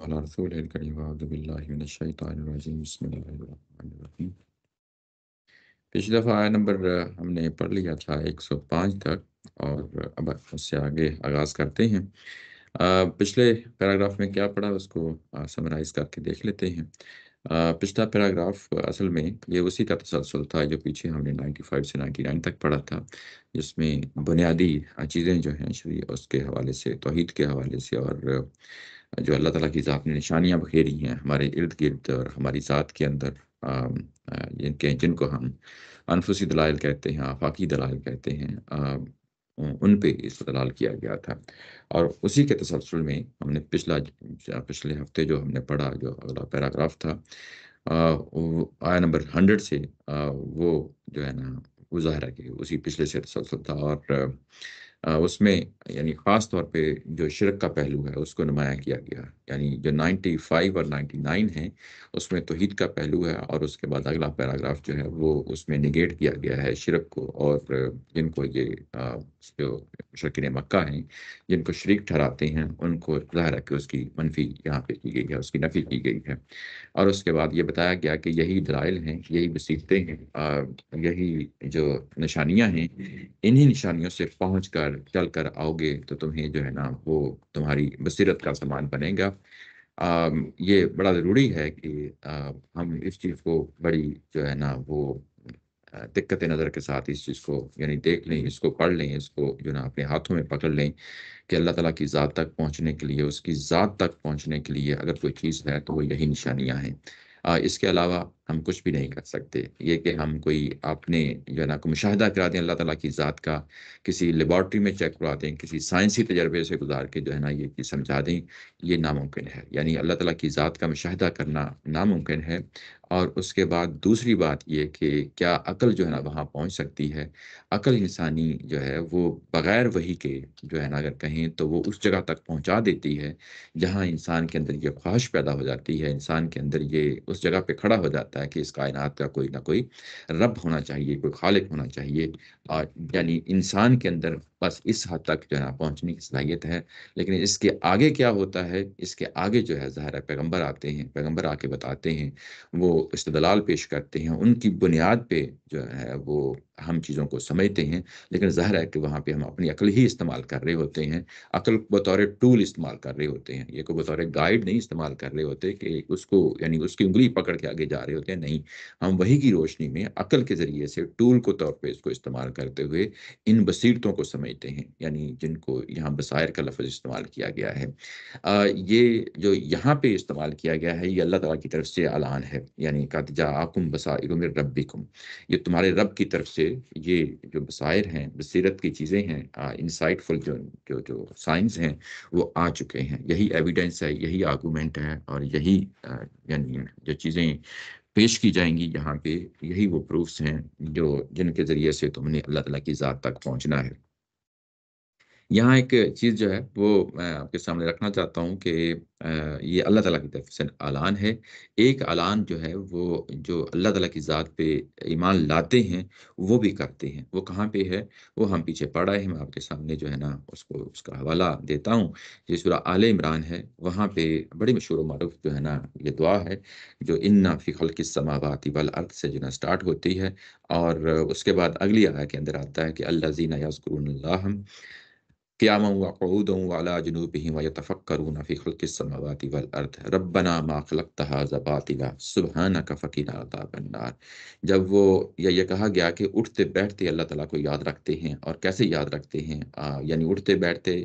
على رسول الكريم पिछली दफ़ा आया नंबर हमने पढ़ लिया था 105 तक और अब उससे आगे आगाज़ करते हैं पिछले पैराग्राफ में क्या पढ़ा उसको समराइज करके देख लेते हैं पिछला पैराग्राफ असल में ये उसी का तसलसल था जो पीछे हमने 95 से 99 तक पढ़ा था जिसमें बुनियादी चीज़ें जो हैं शरी उसके हवाले से तोहद के हवाले से और जो अल्लाह ताला की ज़ात ने निशानियाँ बखेरी हैं हमारे इर्द गिर्द और हमारी ज़ात के अंदर जिनके जिनको हम अनफुसी दलाल कहते हैं आफाकी दलाल कहते हैं उन पे इस्तलाल किया गया था और उसी के तसलसल में हमने पिछला पिछले हफ्ते जो हमने पढ़ा जो अगला पैराग्राफ था आया नंबर हंड्रेड से आ, वो जो है ना है के उसी पिछले से तसलसल था और उसमें यानी ख़ास तौर पे जो शिरक का पहलू है उसको नुमाया किया गया यानी जो 95 और 99 है उसमें तोहिद का पहलू है और उसके बाद अगला पैराग्राफ जो है वो उसमें निगेट किया गया है शिरक को और जिनको ये जो शकीन मक्का हैं जिनको शरीक ठहराते हैं उनको ज़ाहिर है कि उसकी मनफी यहाँ पे की गई है उसकी नफ़ी की गई है और उसके बाद ये बताया गया कि यही दलाइल हैं यही मुसीबतें हैं यही जो निशानियाँ हैं इन्हीं निशानियों से पहुँच कर चल कर आओगे तो तुम्हें जो है ना वो तुम्हारी बसीरत का सामान बनेगा आ, ये बड़ा ज़रूरी है कि आ, हम इस चीज़ को बड़ी जो है ना वो दिक्कत नज़र के साथ इस चीज़ को यानी देख लें हम्म। इसको पढ़ लें इसको जो ना अपने हाथों में पकड़ लें कि अल्लाह ताला की ज़ात तक पहुंचने के लिए उसकी ज़ात तक पहुँचने के लिए अगर कोई चीज़ है तो वो यही निशानियाँ हैं इसके अलावा हम कुछ भी नहीं कर सकते ये कि हम कोई अपने जो है ना को मुशाहिदा करा दें अल्लाह ताला की ज़ात का किसी लेबॉर्ट्री में चेक करा दें किसी साइंसी तजर्बे से गुजार के जो है ना ये चीज़ समझा दें ये नामुमकिन है यानी अल्लाह ताला की ज़ात का मुशाह करना नामुमकिन है और उसके बाद दूसरी बात ये कि क्या अकल जो है ना वहाँ पहुँच सकती है अकल इंसानी जो है वो बग़ैर वही के जो है ना अगर कहें तो वो उस जगह तक पहुँचा देती है जहाँ इंसान के अंदर ये ख्वाहिश पैदा हो जाती है इंसान के अंदर ये उस जगह पर खड़ा हो जाता है जाता है कि इस कायनात का कोई ना कोई रब होना चाहिए कोई खालिक होना चाहिए यानी इंसान के अंदर बस इस हद तक जो है ना पहुँचने की सलाहियत है लेकिन इसके आगे क्या होता है इसके आगे जो है ज़ाहिर है पैगम्बर आते हैं पैगम्बर आके बताते हैं वो इस्तलाल पेश करते हैं उनकी बुनियाद पे जो है वो हम चीज़ों को समझते हैं लेकिन ज़ाहिर है कि वहाँ पे हम अपनी अकल ही इस्तेमाल कर रहे होते हैं अकल बतौर टूल इस्तेमाल कर रहे होते हैं ये को बतौर गाइड नहीं इस्तेमाल कर रहे होते कि उसको यानी उसकी उंगली पकड़ के आगे जा रहे होते हैं नहीं हम वही की रोशनी में अकल के ज़रिए से टूल को तौर पर इसको इस्तेमाल करते हुए इन बसीरतों को समझ लेते हैं यानी जिनको यहाँ बसायर का लफज इस्तेमाल किया गया है आ, ये जो यहाँ पे इस्तेमाल किया गया है ये अल्लाह तला की तरफ से अलान है यानी कातजा आकुम बसायर में रबिकुम ये तुम्हारे रब की तरफ से ये जो बसायर हैं बसरत की चीज़ें हैं इंसाइटफुल जो जो जो साइंस हैं वो आ चुके हैं यही एविडेंस है यही आर्गूमेंट है और यही यानी जो चीज़ें पेश की जाएंगी यहाँ पे यही वो प्रूफ्स हैं जो जिनके ज़रिए से तुमने अल्लाह तला की ज़ात तक पहुँचना है यहाँ एक चीज़ जो है वो मैं आपके सामने रखना चाहता हूँ कि ये अल्लाह ताला की तरफ से अलान है एक अलान जो है वो जो अल्लाह ताला की ज़ात पे ईमान लाते हैं वो भी करते हैं वो कहाँ पे है वो हम पीछे पड़ा है मैं आपके सामने जो है ना उसको उसका हवाला देता हूँ ये सूरा आल इमरान है वहाँ पे बड़ी मशहूर मरूफ जो है ना ये दुआ है जो इन्ना फ़िकल की समावाति वाल अर्थ से जो ना स्टार्ट होती है और उसके बाद अगली आया के अंदर आता है कि अल्लाह जीना क़्याम वक़ूदम जनूब ही वफ़क्रून फ़िखलकसमावती वलअर्द रब्बना माखलक तहाज़ा बातिला सुबहाना का फ़कीर जब वो या ये कहा गया कि उठते बैठते अल्लाह ताला को याद रखते हैं और कैसे याद रखते हैं यानी उठते बैठते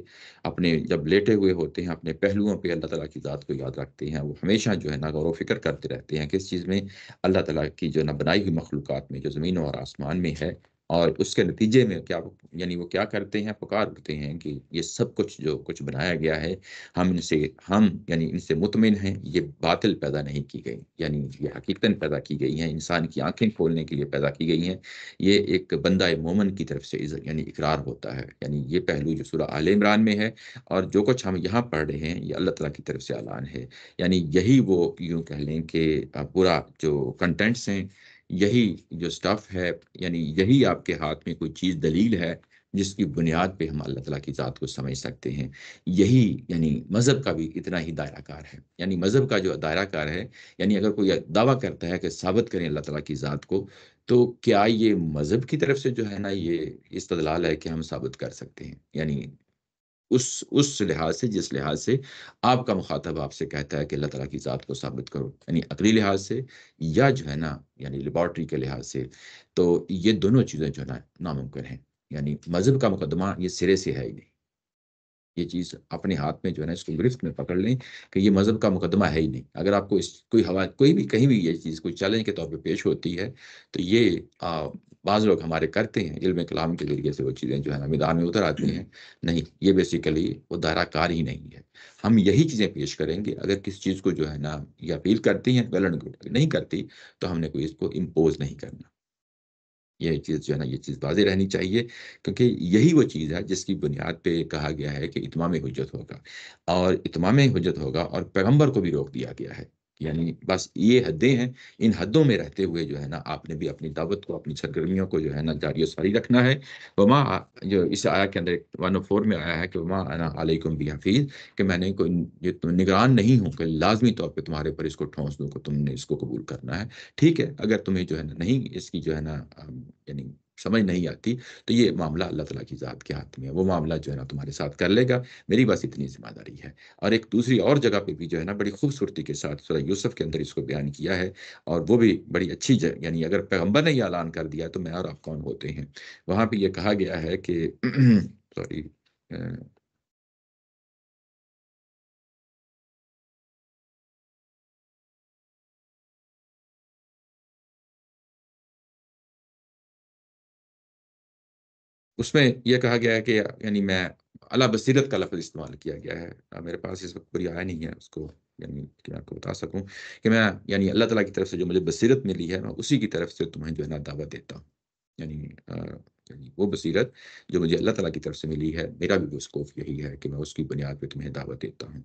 अपने जब लेटे हुए होते हैं अपने पहलुओं पर अल्लाह ताला की ज़ात को याद रखते हैं वो हमेशा जो है ना गौर फिक्र करते रहते हैं किस चीज़ में अल्लाह तला की जो ना बनाई हुई मखलूक़ात में जो जमीनों और आसमान में है और उसके नतीजे में क्या यानी वो क्या करते हैं पुकार उठते हैं कि ये सब कुछ जो कुछ बनाया गया है हम इनसे हम यानी इनसे मुतमिन हैं ये बातिल पैदा नहीं की गई यानी ये हकीकतन पैदा की गई हैं इंसान की आंखें खोलने के लिए पैदा की गई हैं ये एक बंदा मोमन की तरफ से यानी इकरार होता है यानी ये पहलू जो सूर्य आल इमरान में है और जो कुछ हम यहाँ पढ़ रहे हैं ये अल्लाह तला की तरफ से ऐलान है यानी यही वो यूँ कह लें कि पूरा जो कंटेंट्स हैं यही जो स्टफ़ है यानी यही आपके हाथ में कोई चीज़ दलील है जिसकी बुनियाद पे हम अल्लाह तला की ज़ात को समझ सकते हैं यही यानी मज़हब का भी इतना ही दायरा कार है यानी मज़हब का जो दायरा कार है यानी अगर कोई दावा करता है कि साबित करें अल्लाह तला की ज़ात को तो क्या ये मज़हब की तरफ से जो है ना ये इस्तलाल है कि हम साबित कर सकते हैं यानी उस उस लिहाज से जिस लिहाज से आपका मुखातब आपसे कहता है कि अल्लाह तला की ज़ात को साबित करो यानी अकली लिहाज से या जो है ना यानी लेबॉर्ट्री के लिहाज से तो ये दोनों चीज़ें जो ना नामुमकिन हैं यानी मज़हब का मुकदमा ये सिरे से है ही नहीं ये चीज़ अपने हाथ में जो है ना इसको गिरफ्त में पकड़ लें कि ये मज़हब का मुकदमा है ही नहीं अगर आपको इस कोई हवा कोई भी कहीं भी ये चीज़ कोई चैलेंज के तौर पर पेश होती है तो ये आ, बाज़ लोग हमारे करते हैं इल्म कलाम के जरिए से वो चीज़ें जो है ना मैदान में उतर आती हैं नहीं ये बेसिकली वो दायराकार ही नहीं है हम यही चीज़ें पेश करेंगे अगर किस चीज़ को जो है ना ये अपील करती हैं वेल एंड गुड नहीं करती तो हमने कोई इसको इम्पोज नहीं करना ये चीज़ जो है ना ये चीज़ वाजे रहनी चाहिए क्योंकि यही वो चीज़ है जिसकी बुनियाद पे कहा गया है कि इतमाम हजत होगा और इतमाम हजत होगा और पैगम्बर को भी रोक दिया गया है यानी बस ये हदें हैं इन हदों में रहते हुए जो है ना आपने भी अपनी दावत को अपनी सरगर्मियों को जो है ना जारी सारी रखना है वमा जो इस आया के अंदर वन ओ फोर में आया है कि वमा अना भी हफीज़ कि मैंने कोई निगरान नहीं हूँ कि लाजमी तौर पर तुम्हारे पर इसको ठोंस दूँ को तुमने इसको कबूल करना है ठीक है अगर तुम्हें जो है ना नहीं इसकी जो है ना यानी समझ नहीं आती तो ये मामला अल्लाह तला की ज़ात के हाथ में है वो मामला जो है ना तुम्हारे साथ कर लेगा मेरी बस इतनी जिम्मेदारी है और एक दूसरी और जगह पे भी जो है ना बड़ी खूबसूरती के साथ सूर्य यूसुफ के अंदर इसको बयान किया है और वो भी बड़ी अच्छी यानी अगर पैगम्बर ने यह ऐलान कर दिया तो मैं और आप कौन होते हैं वहाँ पर यह कहा गया है कि सॉरी उसमें यह कहा गया है कि यानी मैं अला बसीरत का लफ्ज़ इस्तेमाल किया गया है मेरे पास इस वक्त पूरी आया नहीं है उसको यानी कि आपको बता सकूं कि मैं यानी अल्लाह ताला की तरफ से जो मुझे बसीरत मिली है मैं उसी की तरफ से तुम्हें जो है ना दावा देता हूँ यानी यानी वो बसीरत जो मुझे अल्लाह ताला की तरफ से मिली है मेरा भी वो स्कोप यही है कि मैं उसकी बुनियाद पर तुम्हें दावा देता हूँ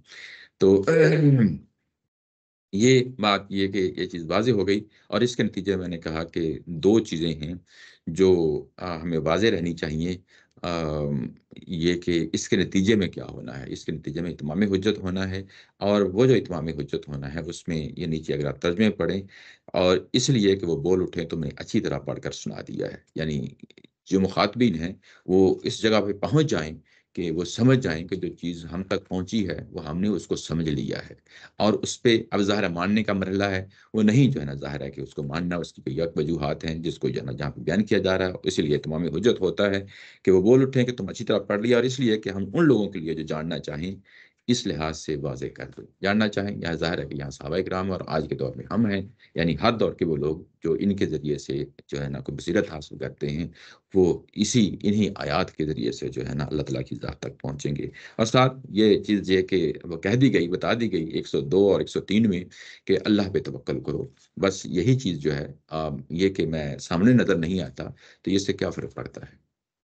तो ये बात ये कि ये चीज़ वाज हो गई और इसके नतीजे मैंने कहा कि दो चीज़ें हैं जो हमें वाज रहनी चाहिए ये कि इसके नतीजे में क्या होना है इसके नतीजे में इतमाम हजत होना है और वो जो इतमाम हजत होना है उसमें ये नीचे अगर आप तर्जमे पढ़ें और इसलिए कि वो बोल उठें तो मैंने अच्छी तरह पढ़ कर सुना दिया है यानी जो मुखातबीन हैं वो इस जगह पर पहुँच जाएँ कि वो समझ जाएं कि जो चीज़ हम तक पहुंची है वो हमने उसको समझ लिया है और उस पर अब ज़ाहिर मानने का मरला है वो नहीं जो है ना ज़ाहिर है कि उसको मानना उसकी कोई यक वजूहत हैं जिसको जो है ना जहाँ पर बयान किया जा रहा है इसीलिए तमाम हजरत होता है कि वो बोल उठें कि तुम अच्छी तरह पढ़ लिया और इसलिए कि हम उन लोगों के लिए जो जानना चाहें इस लिहाज से वाजे कर दो जानना चाहें यहाँ ज़ाहिर है कि यहाँ सहाबा कराम और आज के दौर में हम हैं यानी हर दौर के वो लोग जो इनके ज़रिए से जो है ना कोई बसीरत हासिल करते हैं वो इसी इन्हीं आयात के ज़रिए से जो है ना अल्लाह तला की ज़ात तक पहुँचेंगे और साथ ये चीज़ ये कि वह कह दी गई बता दी गई 102 और 103 में कि अल्लाह पे तवक्ल करो बस यही चीज़ जो है ये कि मैं सामने नज़र नहीं आता तो इससे क्या फ़र्क पड़ता है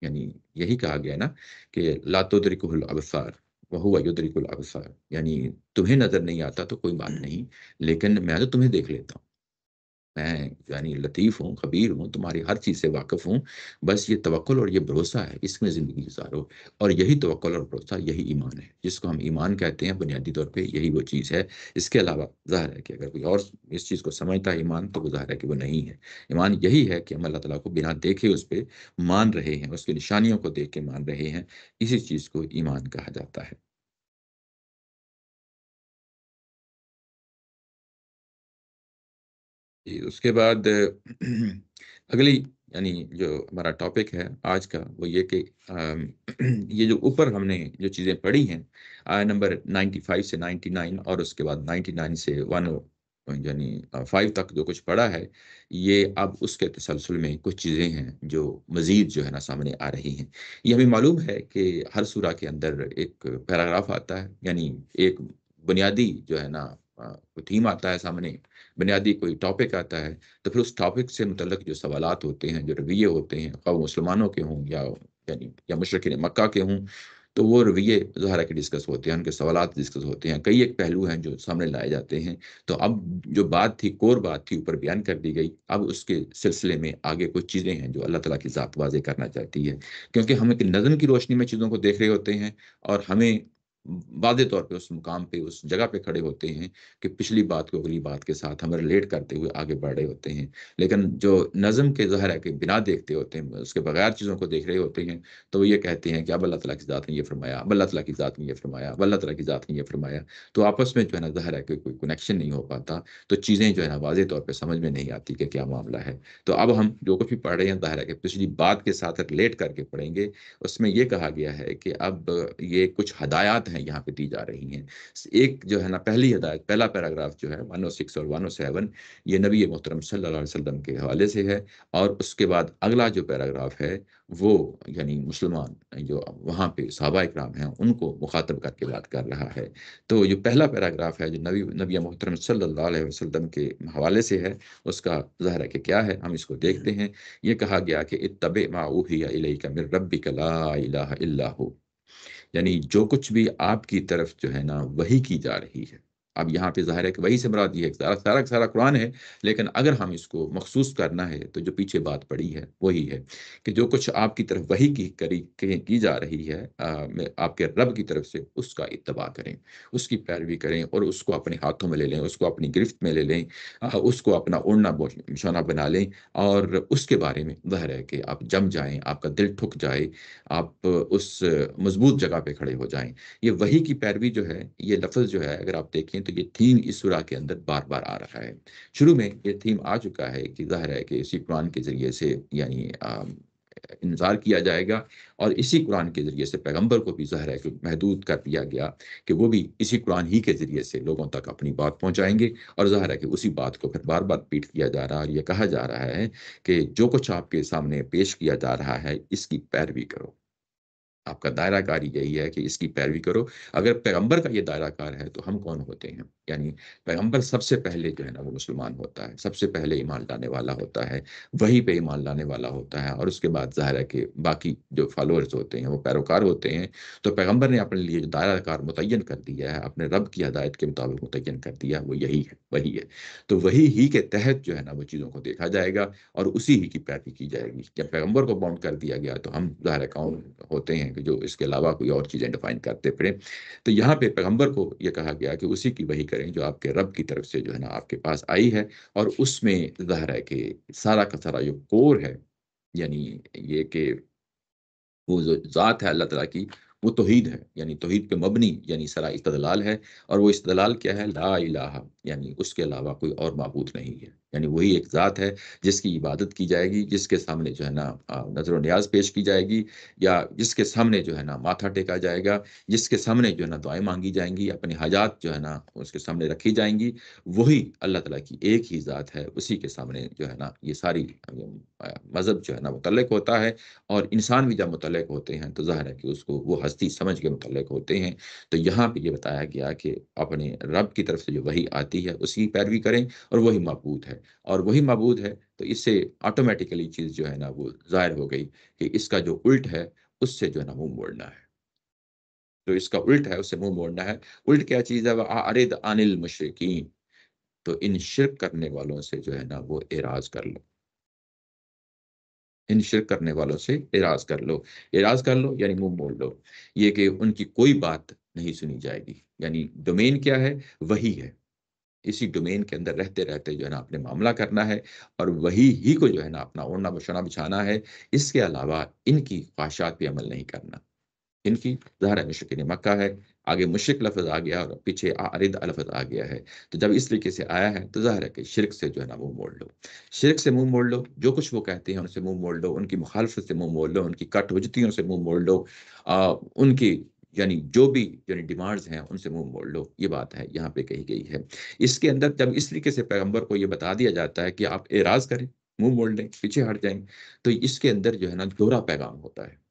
यानी यही कहा गया ना कि लातोदरिकल वह युद्रिकुल अबसार यानी तुम्हें नजर नहीं आता तो कोई बात हम्म। नहीं लेकिन मैं तो तुम्हें देख लेता हूँ मैं यानी लतीफ़ हूँ खबीर हूँ तुम्हारी हर चीज़ से वाकफ़ हूँ बस ये तवक्ल और ये भरोसा है इसमें ज़िंदगी गुजारो और यही तवक्ल और भरोसा यही ईमान है जिसको हम ईमान कहते हैं बुनियादी तौर पे यही वो चीज़ है इसके अलावा ज़ाहिर है कि अगर कोई और इस चीज़ को समझता है ईमान तो वो ज़ाहिर है कि वो नहीं है ईमान यही है कि हम अल्लाह तला को बिना देखे उस पर मान रहे हैं उसकी निशानियों को देख के मान रहे हैं इसी चीज़ को ईमान कहा जाता है उसके बाद अगली यानी जो हमारा टॉपिक है आज का वो ये कि ये जो ऊपर हमने जो चीज़ें पढ़ी हैं आया नंबर 95 से 99 और उसके बाद 99 से वन oh, यानी फाइव तक जो कुछ पढ़ा है ये अब उसके तसलसल में कुछ चीज़ें हैं जो मज़ीद जो है ना सामने आ रही हैं ये हमें मालूम है कि हर सूरा के अंदर एक पैराग्राफ आता है यानी एक बुनियादी जो है ना कोई थीम आता है सामने बुनियादी कोई टॉपिक आता है तो फिर उस टॉपिक से मुतलक जो सवाल होते हैं जो रवैये होते हैं खा मुसलमानों के हों या यानी या मशरक़ मक्का के हों तो वो रवैये जहरा के डिस्कस होते हैं उनके सवाल डिस्कस होते हैं कई एक पहलू हैं जो सामने लाए जाते हैं तो अब जो बात थी कोर बात थी ऊपर बयान कर दी गई अब उसके सिलसिले में आगे कुछ चीज़ें हैं जो अल्लाह तला की ज़ात वाजे करना चाहती है क्योंकि हम एक नज़म की रोशनी में चीज़ों को देख रहे होते हैं और हमें वादे तौर पे उस मुकाम पे उस जगह पे खड़े होते हैं कि पिछली बात को अगली बात के साथ हम रिलेट करते हुए आगे बढ़ रहे होते हैं लेकिन जो नज़म के जहर है कि बिना देखते होते हैं उसके बगैर चीज़ों को देख रहे होते हैं तो ये कहते हैं कि अब अल्लाह तला की ज़ात ने ये फरमाया अब अल्लाह तला की ज़ात ने ये फरमाया अब अल्लाह तला की ज़ात ने ये फरमाया तो आपस में जो है ना जहर है कि कोई कनेक्शन नहीं हो पाता तो चीज़ें जो है ना वाजे तौर पर समझ में नहीं आती कि क्या मामला है तो अब हम जो कुछ भी पढ़ रहे हैं जहर है कि पिछली बात के साथ रिलेट करके पढ़ेंगे उसमें यह कहा गया है कि अब ये कुछ हदायत हैं हैं यहाँ पे दी जा रही हैं एक जो है ना पहली हदायत पहला पैराग्राफ जो है 106 और 107 ये नबी मोहतरम सल्ला वसम के हवाले से है और उसके बाद अगला जो पैराग्राफ है वो यानी मुसलमान जो वहाँ पे सहाबा इक्राम हैं उनको मुखातब करके बात कर रहा है तो जो पहला पैराग्राफ है जो नबी नबी मोहतरम सल्ला वसम के हवाले से है उसका जहर है कि क्या है हम इसको देखते हैं ये कहा गया कि इतब माऊहिया इलई का रबी कला यानी जो कुछ भी आपकी तरफ जो है ना वही की जा रही है अब यहाँ पे जाहिर है कि वही से दी है सारा सारा सारा कुरान है लेकिन अगर हम इसको मखसूस करना है तो जो पीछे बात पड़ी है वही है कि जो कुछ आपकी तरफ वही की करी की जा रही है आ, आपके रब की तरफ से उसका इतबा करें उसकी पैरवी करें और उसको अपने हाथों में ले लें उसको अपनी गिरफ्त में ले लें उसको अपना उड़ना निशाना बना लें और उसके बारे में जहर है कि आप जम जाएँ आपका दिल ठुक जाए आप उस मजबूत जगह पर खड़े हो जाएँ ये वही की पैरवी जो है ये लफ्ज़ जो है अगर आप देखें तो ये थीम इस सुरा के अंदर बार बार आ रहा है शुरू में ये थीम आ चुका है कि जाहिर है कि इसी कुरान के ज़रिए से यानी इंतजार किया जाएगा और इसी कुरान के ज़रिए से पैगंबर को भी जहर है कि महदूद कर दिया गया कि वो भी इसी कुरान ही के ज़रिए से लोगों तक अपनी बात पहुंचाएंगे और जहर है कि उसी बात को फिर बार बार पीट किया जा रहा है और यह कहा जा रहा है कि जो कुछ आपके सामने पेश किया जा रहा है इसकी पैरवी करो आपका दायरा कार यही है कि इसकी पैरवी करो अगर पैगंबर का ये दायरा कार है तो हम कौन होते हैं यानी पैगंबर सबसे पहले जो है ना वो मुसलमान होता है सबसे पहले ईमान लाने वाला होता है वही पे ईमान लाने वाला होता है और उसके बाद ज़ाहिर है कि बाकी जो फॉलोअर्स होते हैं वो पैरोकार होते हैं तो पैगम्बर ने अपने लिए दायरा कार मुतन कर दिया है अपने रब की हदायत के मुताबिक मुतन कर दिया वो यही है वही है तो वही ही के तहत जो है ना वो चीज़ों को देखा जाएगा और उसी ही की पैरवी की जाएगी जब पैगम्बर को बाउंड कर दिया गया तो हम ज़ाहिर कौन होते हैं कि जो इसके अलावा कोई और चीज़ें डिफाइन करते फिरें तो यहाँ पे पैगम्बर को ये कहा गया कि उसी की वही करें जो आपके रब की तरफ से जो है ना आपके पास आई है और उसमें जहर है कि सारा का सारा जो कोर है यानी ये कि वो जो ज़ात है अल्लाह तला की वो तोहीद है यानी तोहीद पे मबनी यानी सरा इस्तलाल है और वो इस्तलाल क्या है ला इलाहा यानी उसके अलावा कोई और मबूद नहीं है यानी वही एक ज़ात है जिसकी इबादत की जाएगी जिसके सामने जो है ना नजर न्याज पेश की जाएगी या जिसके सामने जो है ना माथा टेका जाएगा जिसके सामने जो है ना दुआएं मांगी जाएंगी अपनी हाजात जो है ना उसके सामने रखी जाएंगी वही अल्लाह तला की एक ही ज़ात है उसी के सामने जो है ना ये सारी मज़हब जो है ना मुतल होता है और इंसान भी जब मतलब होते हैं तो ज़ाहिर है कि उसको वो हस्ती समझ के मुतल होते हैं तो यहाँ पे ये बताया गया कि अपने रब की तरफ से जो वही आती है उसकी पैरवी करें और वही मबूद है और वही मबूद है तो इससे ऑटोमेटिकली चीज़ जो है ना वो ज़ाहिर हो गई कि इसका जो उल्ट है उससे जो है ना मुंह मोड़ना है जो तो इसका उल्ट है उससे मुंह मोड़ना है उल्ट क्या चीज़ है वह आरिद अनिल मुशरकिन तो इन शिरक करने वालों से जो है ना वो एराज कर लो इन शिरक करने वालों से इराज कर लो इराज कर लो यानी मुंह मोड़ लो ये कि उनकी कोई बात नहीं सुनी जाएगी यानी डोमेन क्या है वही है इसी डोमेन के अंदर रहते रहते जो है ना आपने मामला करना है और वही ही को जो है ना अपना ओढ़ना बछाना बिछाना है इसके अलावा इनकी ख्वाहिशात पे अमल नहीं करना इनकी जहरा में मक्का है आगे मुशरक लफज आ गया और पीछे आरिद लफज आ गया है तो जब इस तरीके से आया है तो ज़ाहिर है कि शिरक से जो है ना मुंह मोड़ लो शिरक से मुंह मोड़ लो जो कुछ वो कहते हैं उनसे मुंह मोड़ लो उनकी मुखालफत से मुंह मोड़ लो उनकी कट हजतियों से मुंह मोड़ लो आ, उनकी यानी जो भी यानी डिमांड्स हैं उनसे मुंह मोड़ लो ये बात है यहाँ पे कही गई है इसके अंदर जब इस तरीके से पैगम्बर को ये बता दिया जाता है कि आप एराज करें मुंह मोड़ लें पीछे हट जाएं तो इसके अंदर जो है ना दोहरा पैगाम होता है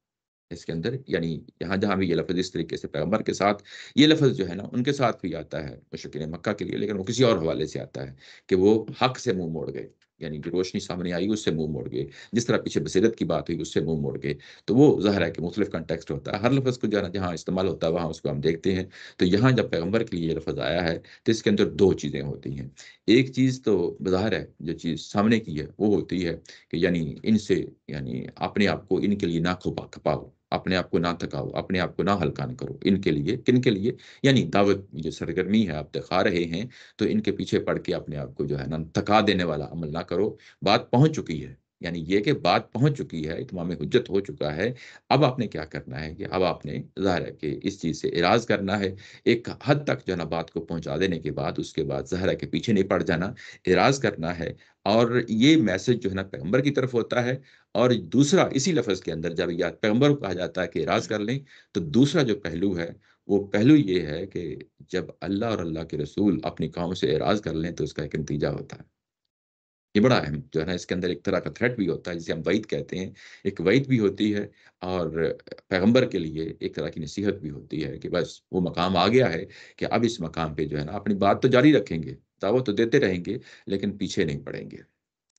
इसके अंदर यानी यहाँ जहाँ भी ये लफ्ज़ इस तरीके से पैगम्बर के साथ ये लफ्ज़ जो है ना उनके साथ भी आता है मुशकिन मक्का के लिए लेकिन वो किसी और हवाले से आता है कि वो हक से मुंह मोड़ गए यानी जो रोशनी सामने आई उससे मुंह मोड़ गए जिस तरह पीछे बसीरत की बात हुई उससे मुंह मोड़ गए तो वो जहर है कि मुख्तलिफ कंटेक्स्ट होता है हर लफ्ज़ को जहाँ जहाँ इस्तेमाल होता है वहाँ उसको हम देखते हैं तो यहाँ जब पैगम्बर के लिए ये लफ्ज़ आया है तो इसके अंदर दो चीज़ें होती हैं एक चीज़ तो बाहर है जो चीज़ सामने की है वो होती है कि यानी इनसे यानी अपने आप को इनके लिए ना खपा खपाओ अपने आप को ना थकाओ अपने आप को ना हल्का ना करो इनके लिए किन के लिए यानी दावत जो सरगर्मी है आप दिखा रहे हैं तो इनके पीछे पड़ के अपने आप को जो है ना थका देने वाला अमल ना करो बात पहुंच चुकी है यानी ये कि बात पहुंच चुकी है इतमाम हजत हो चुका है अब आपने क्या करना है कि अब आपने ज़ाहिर है कि इस चीज़ से इराज करना है एक हद तक जो है ना बात को पहुंचा देने के बाद उसके बाद जहर के पीछे नहीं पड़ जाना इराज करना है और ये मैसेज जो है ना पैगम्बर की तरफ होता है और दूसरा इसी लफज के अंदर जब या पैगम्बर को कहा जाता है कि राज कर लें तो दूसरा जो पहलू है वो पहलू ये है कि जब अल्लाह और अल्लाह के रसूल अपनी काम से एराज कर लें तो उसका एक नतीजा होता है ये बड़ा अहम जो है ना इसके अंदर एक तरह का थ्रेट भी होता है जिसे हम वैद कहते हैं एक वैद भी होती है और पैगंबर के लिए एक तरह की नसीहत भी होती है कि बस वो मकाम आ गया है कि अब इस मकाम पे जो है ना अपनी बात तो जारी रखेंगे दावा तो देते रहेंगे लेकिन पीछे नहीं पड़ेंगे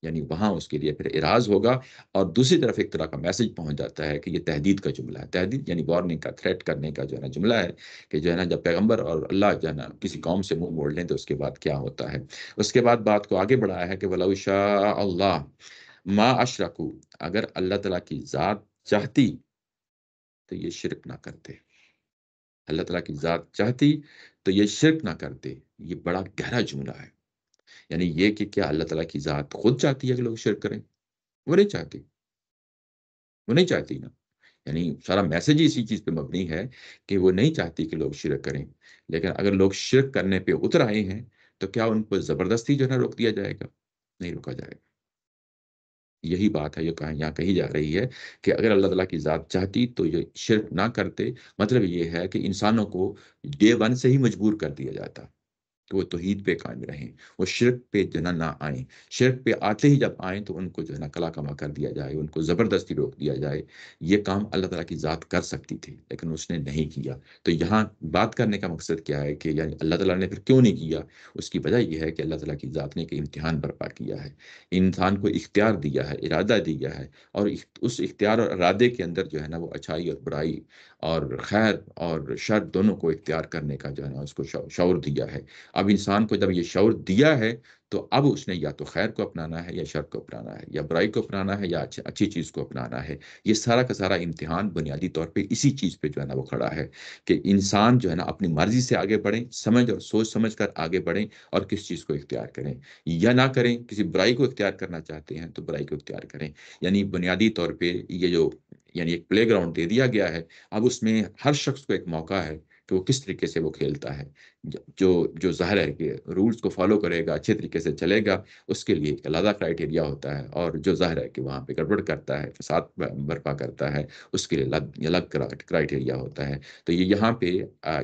यानी वहाँ उसके लिए फिर इराज होगा और दूसरी तरफ एक तरह का मैसेज पहुँच जाता है कि ये तहदीद का जुमला है तहदीद यानी वार्निंग का थ्रेट करने का जो है ना जुमला है कि जो है ना जब पैगम्बर और अल्लाह जो है ना किसी कौम से मुँह मोड़ लें तो उसके बाद क्या होता है उसके बाद बात को आगे बढ़ाया है कि वलाउशा अल्लाह माँ अशरकू अगर अल्लाह तला की ज़ात चाहती तो ये शिरक ना करते अल्लाह तला की ज़ात चाहती तो ये शिरक ना करते ये बड़ा गहरा जुमला है यानी ये कि क्या अल्लाह तला की ज़ात खुद चाहती है कि लोग शिरक करें वो नहीं चाहती वो नहीं चाहती ना यानी सारा मैसेज इसी चीज़ पे मबनी है कि वो नहीं चाहती कि लोग शिरक करें लेकिन अगर लोग शिरक करने पे उतर आए हैं तो क्या उनको ज़बरदस्ती जो है ना रोक दिया जाएगा नहीं रोका जाएगा यही बात है जो कहा यहाँ कही जा रही है कि अगर अल्लाह तला की ज़ात चाहती तो ये शिरक ना करते मतलब ये है कि इंसानों को डे वन से ही मजबूर कर दिया जाता कि वो तोहद पे कायम रहें वो शिरक पे जो ना ना आए शिरक पे आते ही जब आए तो उनको जो है ना कला कमा कर दिया जाए उनको ज़बरदस्ती रोक दिया जाए ये काम अल्लाह तला की ज़ात कर सकती थी लेकिन उसने नहीं किया तो यहाँ बात करने का मकसद क्या है कि यानी अल्लाह तला ने फिर क्यों नहीं किया उसकी वजह यह है कि अल्लाह तला की ज़ात ने एक इम्तहान बर्पा किया है इंसान को इख्तियार दिया है इरादा दिया है और उस इख्तियार और इरादे के अंदर जो है ना वो अच्छाई और बुराई और खैर और शर दोनों को इख्तियार करने का जो है ना उसको शौर दिया है अब इंसान को जब ये शौर दिया है तो अब उसने या तो खैर को अपनाना है या शर को अपनाना है या बुराई को अपनाना है या अच्छी अच्छी चीज़ को अपनाना है ये सारा का सारा इम्तिहान बुनियादी तौर पे इसी चीज़ पे जो है ना वो खड़ा है कि इंसान जो है ना अपनी मर्जी से आगे बढ़ें समझ और सोच समझ कर आगे बढ़ें और किस चीज़ को इख्तियार करें या ना करें किसी बुराई को इख्तियार करना चाहते हैं तो बुराई को इख्तियार करें यानी बुनियादी तौर पर ये जो यानी एक प्ले ग्राउंड दे दिया गया है अब उसमें हर शख्स को एक मौका है कि वो किस तरीके से वो खेलता है जो जो ज़ाहिर है कि रूल्स को फॉलो करेगा अच्छे तरीके से चलेगा उसके लिए एक अलहदा क्राइटेरिया होता है और जो ज़ाहिर है कि वहाँ पे गड़बड़ करता है फसाद बर्पा करता है उसके लिए अलग अलग क्राइटेरिया होता है तो ये यहाँ पे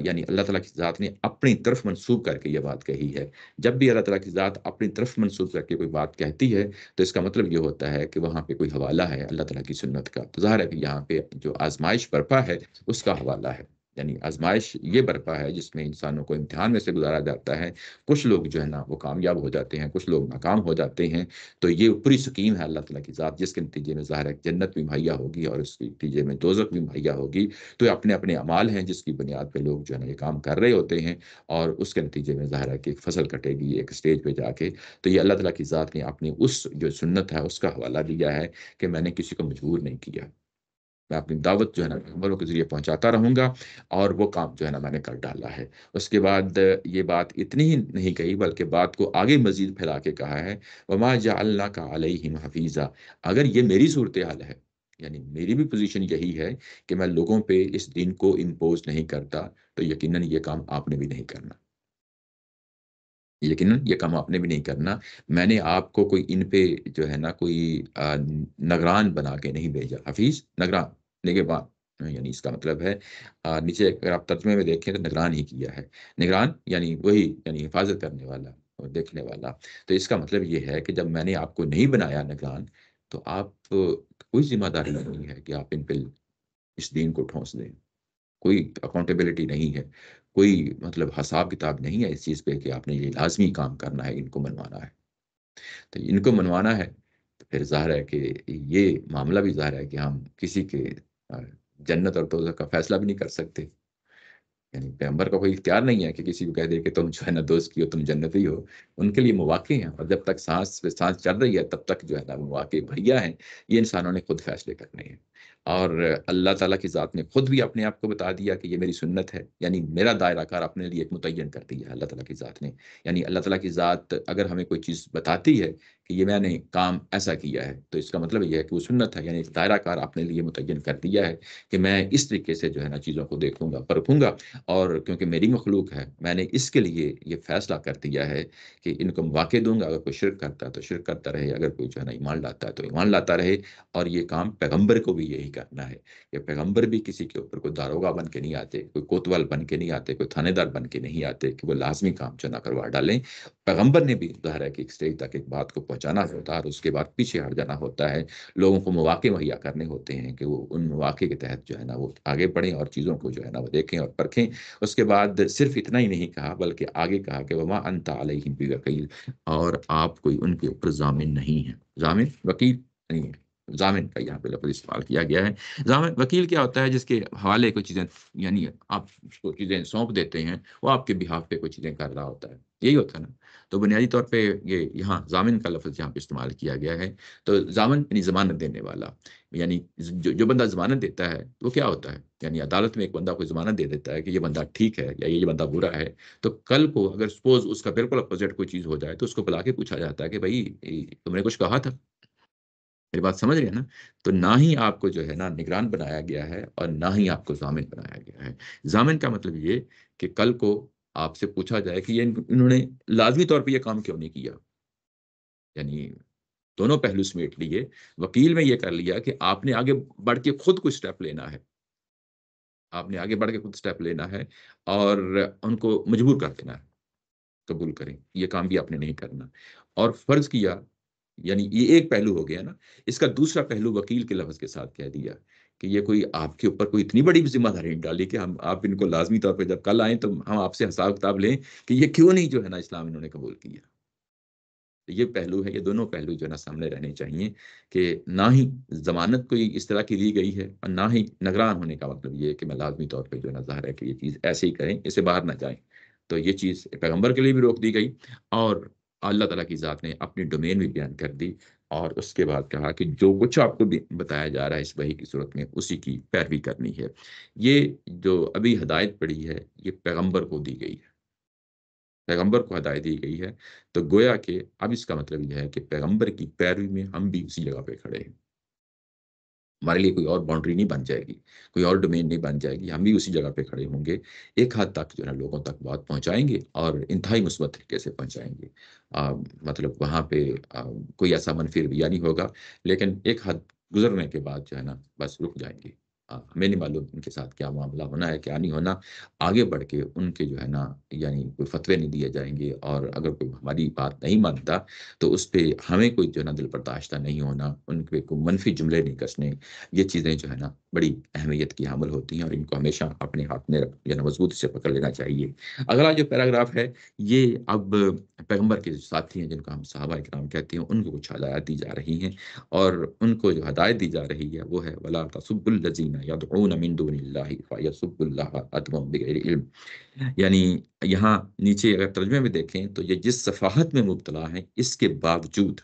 यानी अल्लाह तला की ज़ात ने अपनी तरफ मनसूब करके ये बात कही है जब भी अल्लाह तला की ज़ात अपनी तरफ मनसूब करके कोई बात कहती है तो इसका मतलब ये होता है कि वहाँ पे कोई हवाला है अल्लाह तला की सुन्नत का तो ज़ाहिर है कि यहाँ पे जो आजमाइश बर्पा है उसका हवाला है यानी आजमाइश ये बरपा है जिसमें इंसानों को इम्तहान में से गुजारा जाता है कुछ लोग जो है ना वो कामयाब हो जाते हैं कुछ लोग नाकाम हो जाते हैं तो ये पूरी स्कीम है अल्लाह तला की ज़ात जिसके नतीजे में ज़ाहिर है जन्नत भी मुहैया होगी और उसके नतीजे में दोजक भी मुहैया होगी तो अपने अपने अमाल हैं जिसकी बुनियाद पर लोग जो है ना ये काम कर रहे होते हैं और उसके नतीजे में ज़ाहिर की कि फसल कटेगी एक स्टेज पर जाके तो ये अल्लाह तला की ज़ात ने अपनी उस जो सुन्नत है उसका हवाला दिया है कि मैंने किसी को मजबूर नहीं किया मैं अपनी दावत जो है ना पैगम्बरों के ज़रिए पहुंचाता रहूंगा और वो काम जो है ना मैंने कर डाला है उसके बाद ये बात इतनी ही नहीं कही बल्कि बात को आगे मज़ीद फैला के कहा है वमा जा अल्लाह का अलहिम हफीज़ा अगर ये मेरी सूरत हाल है यानी मेरी भी पोजीशन यही है कि मैं लोगों पे इस दिन को इम्पोज नहीं करता तो यकीनन ये काम आपने भी नहीं करना यकीनन ये काम आपने भी नहीं करना मैंने आपको कोई इन पे जो है ना कोई नगरान बना के नहीं भेजा हफीज़ नगरान के बाद यानी इसका मतलब है नीचे अगर आप तर्जमे में देखें तो निगरान ही किया है निगरान यानी वही यानी हिफाजत करने वाला और देखने वाला तो इसका मतलब ये है कि जब मैंने आपको नहीं बनाया निगरान तो आप कोई जिम्मेदारी नहीं है कि आप इन पर इस दीन को ठोंस दें कोई अकाउंटेबिलिटी नहीं है कोई मतलब हिसाब किताब नहीं है इस चीज़ पे कि आपने ये लाजमी काम करना है इनको मनवाना है तो इनको मनवाना है तो फिर ज़ाहिर है कि ये मामला भी ज़ाहिर है कि हम किसी के जन्नत और दोजक का फैसला भी नहीं कर सकते यानी पैम्बर का कोई इख्तियार नहीं है कि किसी को कह दे कि तुम जो है ना दोस्त की हो तुम जन्नत ही हो उनके लिए मौाक़े हैं और जब तक सांस पे सांस चल रही है तब तक जो है ना मौाक़े भैया हैं ये इंसानों ने खुद फैसले करने हैं और अल्लाह ताला की ज़ात ने खुद भी अपने आप को बता दिया कि ये मेरी सुन्नत है यानी मेरा दायरा कार अपने लिए एक मुतन कर दिया है अल्लाह ताला की ज़ात ने यानी अल्लाह ताला की ज़ात अगर हमें कोई चीज़ बताती है कि ये मैंने काम ऐसा किया है तो इसका मतलब यह है कि वो सुन्नत है यानी दायरा कार अपने लिए मुतन कर दिया है कि मैं इस तरीके से जो है ना चीज़ों को देखूंगा परखूंगा और क्योंकि मेरी मखलूक है मैंने इसके लिए ये फैसला कर दिया है कि इनको वाक़ दूंगा अगर कोई शिरक करता है तो शिरक करता रहे अगर कोई जो है ना ईमान लाता है तो ईमान लाता रहे और ये काम पैगम्बर को भी यही करना है कि पैगम्बर भी किसी के ऊपर कोई दारोगा बन के नहीं आते कोई कोतवाल बन के नहीं आते कोई थानेदार बन के नहीं आते कि वो लाजमी काम जो ना करवा डालें पैगम्बर ने भी दोहरा तो कि एक स्टेज तक एक बात को पहुंचाना होता है और उसके बाद पीछे हट जाना होता है लोगों को मौाक़े मुहैया करने होते हैं कि वो उन मौाक़े के तहत जो है ना वो आगे बढ़ें और चीज़ों को जो है ना वो देखें और परखें उसके बाद सिर्फ इतना ही नहीं कहा बल्कि आगे कहा कि वमा अंत आलही भी वकील और आप कोई उनके ऊपर जामिन नहीं है जामिन वकील नहीं है जामिन का यहाँ पे लफ्ज इस्तेमाल किया गया है जामिन वकील क्या होता है जिसके हवाले कोई चीज़ें यानी आप उसको चीज़ें सौंप देते हैं वो आपके बिहाफ पे कोई चीज़ें कर रहा होता है यही होता है ना तो बुनियादी तौर पे ये यहाँ जामिन का लफ्ज़ यहाँ पे इस्तेमाल किया गया है तो जामिन यानी ज़मानत देने वाला यानी जो जो बंदा ज़मानत देता है वो क्या होता है यानी अदालत में एक बंदा कोई ज़मानत दे देता है कि ये बंदा ठीक है या ये बंदा बुरा है तो कल को अगर सपोज उसका बिल्कुल अपोजिट कोई चीज़ हो जाए तो उसको बुला के पूछा जाता है कि भाई तुमने कुछ कहा था मेरी बात समझ रहे हैं ना तो ना ही आपको जो है ना निगरान बनाया गया है और ना ही आपको जामिन बनाया गया है जामिन का मतलब ये कि कल को आपसे पूछा जाए कि ये इन्होंने लाजमी तौर पर यह काम क्यों नहीं किया यानी दोनों पहलू समेट लिए वकील में यह कर लिया कि आपने आगे बढ़ के खुद कुछ स्टेप लेना है आपने आगे बढ़ के खुद स्टेप लेना है और उनको मजबूर कर देना है कबूल करें ये काम भी आपने नहीं करना और फर्ज किया यानी ये एक पहलू हो गया ना इसका दूसरा पहलू वकील के लफ्ज के साथ कह दिया कि ये कोई आपके ऊपर कोई इतनी बड़ी जिम्मेदारी नहीं डाली कि हम आप इनको लाजमी तौर पर जब कल आए तो हम आपसे हिसाब किताब लें कि ये क्यों नहीं जो है ना इस्लाम इन्होंने कबूल किया ये पहलू है ये दोनों पहलू जो है ना सामने रहने चाहिए कि ना ही जमानत कोई इस तरह की दी गई है और ना ही नगरान होने का मतलब ये है कि मैं लाजमी तौर पर जो है ना जाहिर है कि ये चीज़ ऐसे ही करें इसे बाहर ना जाए तो ये चीज़ पैगम्बर के लिए भी रोक दी गई और अल्लाह तला की ज़ात ने अपनी डोमेन भी बयान कर दी और उसके बाद कहा कि जो कुछ आपको बताया जा रहा है इस वही की सूरत में उसी की पैरवी करनी है ये जो अभी हदायत पड़ी है ये पैगंबर को दी गई है पैगंबर को हदायत दी गई है तो गोया के अब इसका मतलब यह है कि पैगंबर की पैरवी में हम भी उसी जगह पे खड़े हैं हमारे लिए कोई और बाउंड्री नहीं बन जाएगी कोई और डोमेन नहीं बन जाएगी हम भी उसी जगह पे खड़े होंगे एक हद तक जो है लोगों तक बात पहुंचाएंगे और इंतहाई मुस्बत तरीके से पहुंचाएंगे आ, मतलब वहाँ पे आ, कोई ऐसा मनफी रवैया नहीं होगा लेकिन एक हद गुजरने के बाद जो है ना बस रुक जाएंगे हमें नहीं मालूम उनके साथ क्या मामला होना है क्या नहीं होना आगे बढ़ के उनके जो है ना यानी कोई फतवे नहीं दिए जाएंगे और अगर कोई हमारी बात नहीं मानता तो उस पर हमें कोई जो है ना दिल बर्दाश्त नहीं होना उन पर कोई मनफी जुमले नहीं कसने ये चीज़ें जो है ना बड़ी अहमियत की हमल होती हैं और इनको हमेशा अपने हाथ में या मजबूत से पकड़ लेना चाहिए अगला जो पैराग्राफ है ये अब पैगम्बर के साथी हैं जिनको हम साहबा इक्राम कहते हैं उनको कुछ हदायत दी जा रही हैं और उनको जो हदायत दी जा रही है वो है वला तसब्बुल लजीना यदून मिन दून यानी यहाँ नीचे अगर तर्जमे में देखें तो ये जिस सफाहत में मुबतला है इसके बावजूद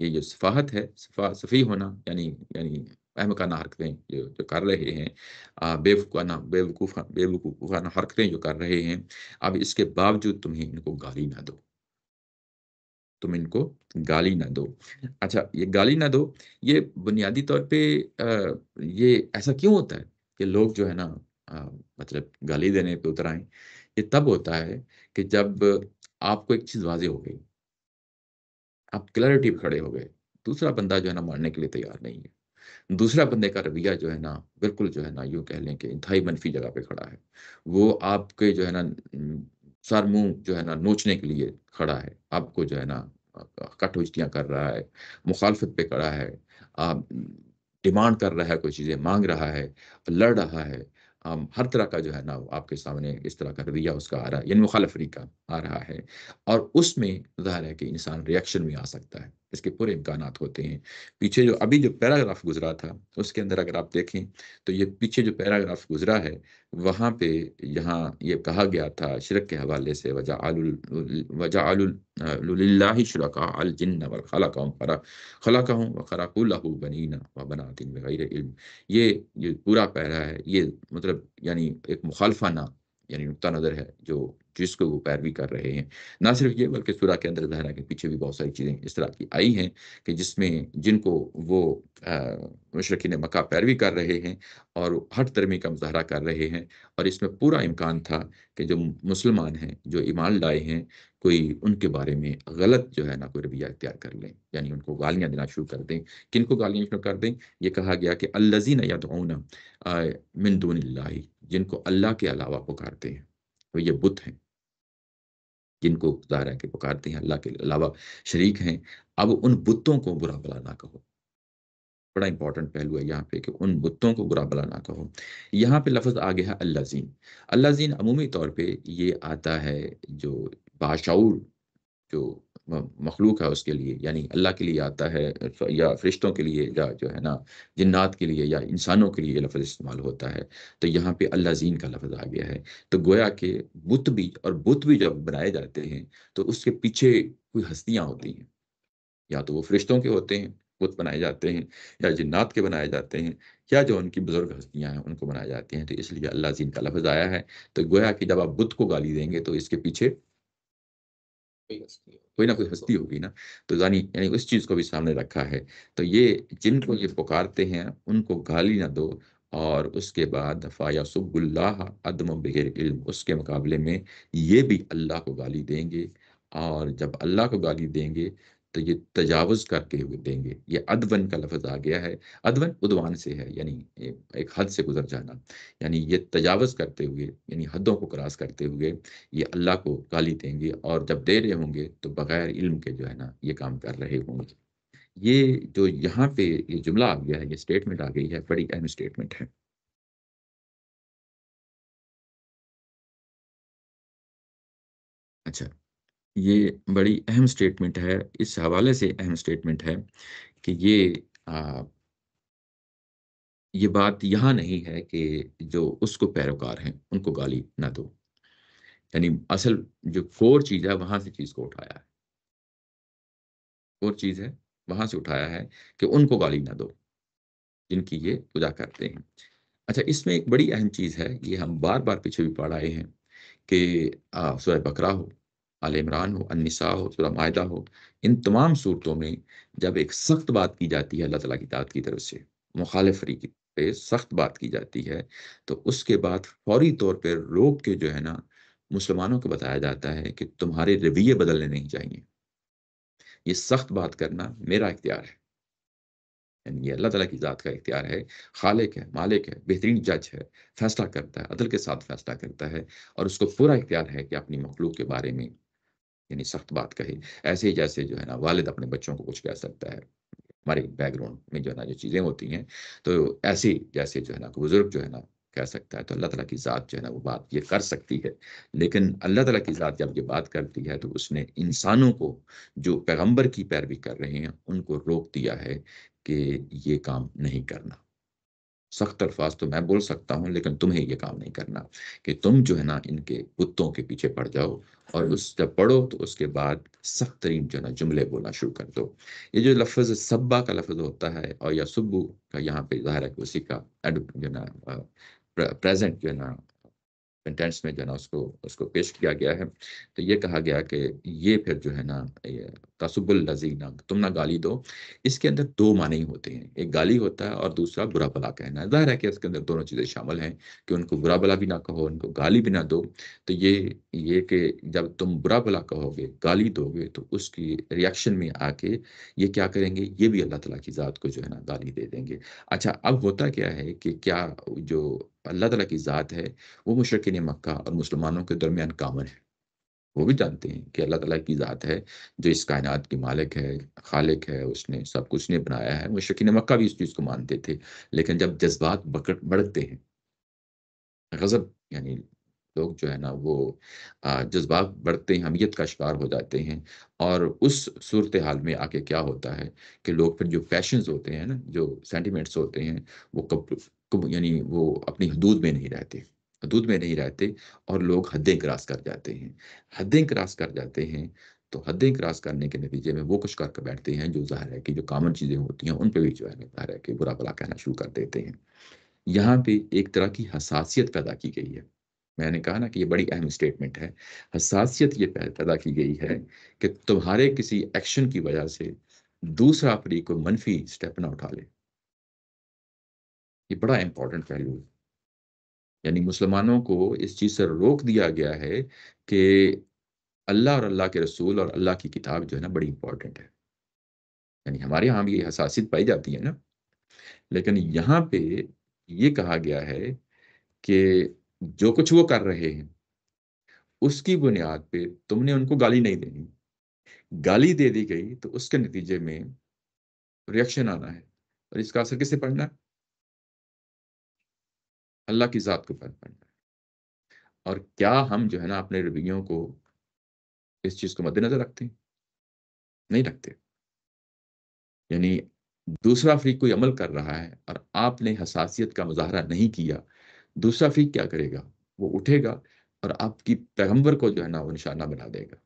ये जो सफाहत है सफ़ी होना यानी यानी अहमकाना हरकतें जो जो कर रहे हैं बेवकूफ़ाना बेवकूफ़ा बेवकूफ़ाना हरकतें जो कर रहे हैं अब इसके बावजूद तुम्हें इनको गाली ना दो तुम इनको गाली ना दो अच्छा ये गाली ना दो ये बुनियादी तौर पे ये ऐसा क्यों होता है कि लोग जो है ना मतलब गाली देने पे उतर आए ये तब होता है कि जब आपको एक चीज़ वाजे हो गई आप क्लैरिटी पर खड़े हो गए दूसरा बंदा जो है ना मारने के लिए तैयार नहीं है दूसरा बंदे का रवैया जो है ना बिल्कुल जो है ना यूँ कह लें कि इंतहाई मनफी जगह पे खड़ा है वो आपके जो है ना सर मुंह जो है ना नोचने के लिए खड़ा है आपको जो है ना कटोचटियाँ कर रहा है मुखालफत पे कड़ा है आप डिमांड कर रहा है कोई चीज़ें मांग रहा है लड़ रहा है आम, हर तरह का जो है ना आपके सामने इस तरह का रवैया उसका आ रहा है यानी मुखालफरी का आ रहा है और उसमें ज़ाहिर है कि इंसान रिएक्शन में आ सकता है इसके पूरे इम्कान होते हैं पीछे जो अभी जो पैराग्राफ गुजरा था उसके अंदर अगर आप देखें तो ये पीछे जो पैराग्राफ गुजरा है वहाँ पे यहाँ ये कहा गया था शिरक के हवाले से वजा आलुल वजा शुरा अल खला कहूँ खरा खला कहूँ व बनीना व इल्म ये जो पूरा पैरा है ये मतलब यानी एक मुखालफाना यानी नुकता नज़र है जो जिसको वो पैरवी कर रहे हैं ना सिर्फ ये बल्कि सूरा के अंदर जहरा के पीछे भी बहुत सारी चीज़ें इस तरह की आई हैं कि जिसमें जिनको वो मशरकिन मक्का पैरवी कर रहे हैं और हर तरमी का मुजाहरा कर रहे हैं और इसमें पूरा इम्कान था कि जो मुसलमान हैं जो ईमान लाए हैं कोई उनके बारे में गलत जो है ना कोई रवैया इख्तियार कर लें यानी उनको गालियाँ देना शुरू कर दें किन को गालियाँ शुरू कर दें ये कहा गया कि अल्लजीन यदौना मिनदून जिनको अल्लाह के अलावा पुकारते हैं तो ये बुत हैं जिनको खुदा के पुकारते हैं अल्लाह के अलावा शरीक हैं अब उन बुतों को बुरा भला ना कहो बड़ा इंपॉर्टेंट पहलू है यहाँ पे कि उन बुतों को बुरा भला ना कहो यहाँ पे लफ्ज़ आ गया है अल्लाजीन अल्लाजीन अमूमी तौर पे ये आता है जो बाशाउर जो मखलूक है उसके लिए यानी अल्लाह के लिए आता है या फरिश्तों के लिए या जो है ना जिन्नात के लिए या इंसानों के लिए ये लफ्ज़ इस्तेमाल होता है तो यहाँ पे अल्लाह जीन का लफ्ज़ आ गया है तो गोया के बुत भी और बुत भी जब बनाए जाते हैं तो उसके पीछे कोई हस्तियाँ होती हैं या तो वो फरिश्तों के होते हैं बुत बनाए जाते हैं या जिन्नात के बनाए जाते हैं या जो उनकी बुजुर्ग हस्तियाँ हैं उनको बनाए जाते हैं तो इसलिए अल्लाह जीन का लफ्ज़ आया है तो गोया कि जब आप बुत को गाली देंगे तो इसके पीछे कोई ना कोई हस्ती होगी ना तो यानी यानी उस चीज को भी सामने रखा है तो ये जिनको ये पुकारते हैं उनको गाली ना दो और उसके बाद फ़ाया सुबुल्लाह अदम बगैर इल्म उसके मुकाबले में ये भी अल्लाह को गाली देंगे और जब अल्लाह को गाली देंगे तो ये तजावज़ करके हुए देंगे ये अदवन का लफ्ज़ आ गया है अदवन उदवान से है यानी एक हद से गुजर जाना यानी ये तजावज़ करते हुए यानी हदों को क्रॉस करते हुए ये अल्लाह को गाली देंगे और जब दे रहे होंगे तो बग़ैर इल्म के जो है ना ये काम कर रहे होंगे ये जो यहाँ पे ये जुमला आ गया है ये स्टेटमेंट आ गई है बड़ी अहम स्टेटमेंट है अच्छा ये बड़ी अहम स्टेटमेंट है इस हवाले से अहम स्टेटमेंट है कि ये आ, ये बात यहाँ नहीं है कि जो उसको पैरोकार हैं उनको गाली ना दो यानी असल जो कोर चीज़ है वहां से चीज़ को उठाया है और चीज़ है वहां से उठाया है कि उनको गाली ना दो जिनकी ये पूजा करते हैं अच्छा इसमें एक बड़ी अहम चीज़ है ये हम बार बार पीछे भी पढ़ आए हैं कि सूर्य बकरा हो आल इमरान हो अनसा हो सूरह माहा हो इन तमाम सूरतों में जब एक सख्त बात की जाती है अल्लाह तला की दात की तरफ से मुखालफ फरीक पे सख्त बात की जाती है तो उसके बाद फौरी तौर पर रोक के जो है ना मुसलमानों को बताया जाता है कि तुम्हारे रवैये बदलने नहीं चाहिए ये सख्त बात करना मेरा इख्तियार है यानी ये अल्लाह तला की ज़ात का इख्तियार है खालिक है मालिक है बेहतरीन जज है फैसला करता है अदल के साथ फैसला करता है और उसको पूरा इख्तियार है कि अपनी मखलूक के बारे में यानी सख्त बात कहे ऐसे ही जैसे जो है ना वालिद अपने बच्चों को कुछ कह सकता है हमारे बैकग्राउंड में जो है ना जो चीज़ें होती हैं तो ऐसे जैसे जो है ना बुज़ुर्ग जो है ना कह सकता है तो अल्लाह तला की ज़ात जो है ना वो बात ये कर सकती है लेकिन अल्लाह तला की ज़ात जब ये बात करती है तो उसने इंसानों को जो पैगम्बर की पैरवी कर रहे हैं उनको रोक दिया है कि ये काम नहीं करना सख्त अल्फाज तो मैं बोल सकता हूँ लेकिन तुम्हें ये काम नहीं करना कि तुम जो है ना इनके बुतों के पीछे पड़ जाओ और उस जब पढ़ो तो उसके बाद सख्त तरीन जो है ना जुमले बोलना शुरू कर दो ये जो लफज सब्बा का लफ्ज़ होता है और या सुब्बू का यहाँ पे ज़ाहिर है उसी का एड जो ना प्रेजेंट जो है ना कंटेंट्स में जो है ना उसको उसको पेश किया गया है तो ये कहा गया कि ये फिर जो है ना तसुबुल लजीना तुम ना गाली दो इसके अंदर दो माने ही होते हैं एक गाली होता है और दूसरा बुरा भला कहना है जाहिर है कि इसके अंदर दोनों चीज़ें शामिल हैं कि उनको बुरा भला भी ना कहो उनको गाली भी ना दो तो ये ये कि जब तुम बुरा भला कहोगे गाली दोगे तो उसकी रिएक्शन में आके ये क्या करेंगे ये भी अल्लाह तला की ज़ात को जो है ना गाली दे देंगे अच्छा अब होता क्या है कि क्या जो अल्लाह तला की ज़ात है वो मुशरकिन मक्का और मुसलमानों के दरमियान कामन है वो भी जानते हैं कि अल्लाह तला की ज़ात है जो इस कायनात की मालिक है खालिक है उसने सब कुछ ने बनाया है मुशरकिन मक्का भी इस चीज़ को मानते थे लेकिन जब जज्बात बकट बढ़ते हैं गज़ब यानी लोग जो है ना वो जज्बात बढ़ते हैं हमियत का शिकार हो जाते हैं और उस सूरत हाल में आके क्या होता है कि लोग फिर जो पैशन होते हैं ना जो सेंटिमेंट्स होते हैं वो उसको यानी वो अपनी हदूद में नहीं रहते हदूद में नहीं रहते और लोग हदें क्रॉस कर जाते हैं हदें क्रॉस कर जाते हैं तो हदें क्रॉस करने के नतीजे में वो कुछ करके बैठते हैं जो जाहिर है कि जो कॉमन चीज़ें होती हैं उन पर भी जो है जाहिर है कि बुरा भला कहना शुरू कर देते हैं यहाँ पे एक तरह की हसासियत पैदा की गई है मैंने कहा ना कि ये बड़ी अहम स्टेटमेंट है हसासियत ये पैदा की गई है कि तुम्हारे किसी एक्शन की वजह से दूसरा फ्री को मनफी स्टेप ना उठा ले ये बड़ा इंपॉर्टेंट पहलू है यानी मुसलमानों को इस चीज़ से रोक दिया गया है कि अल्लाह और अल्लाह के रसूल और अल्लाह की किताब जो है ना बड़ी इंपॉर्टेंट है यानी हमारे यहाँ भी ये हसासियत पाई जाती है ना लेकिन यहाँ पे ये कहा गया है कि जो कुछ वो कर रहे हैं उसकी बुनियाद पे तुमने उनको गाली नहीं देनी गाली दे दी गई तो उसके नतीजे में रिएक्शन आना है और इसका असर किसे पड़ना है अल्लाह की ज़ात को फर्क पड़ना है और क्या हम जो है ना अपने रवैयों को इस चीज़ को मद्देनजर रखते हैं नहीं रखते यानी दूसरा फ्रीक कोई अमल कर रहा है और आपने हसासियत का मुजाहरा नहीं किया दूसरा फ्रीक क्या करेगा वो उठेगा और आपकी पैगंबर को जो है ना वो निशाना बना देगा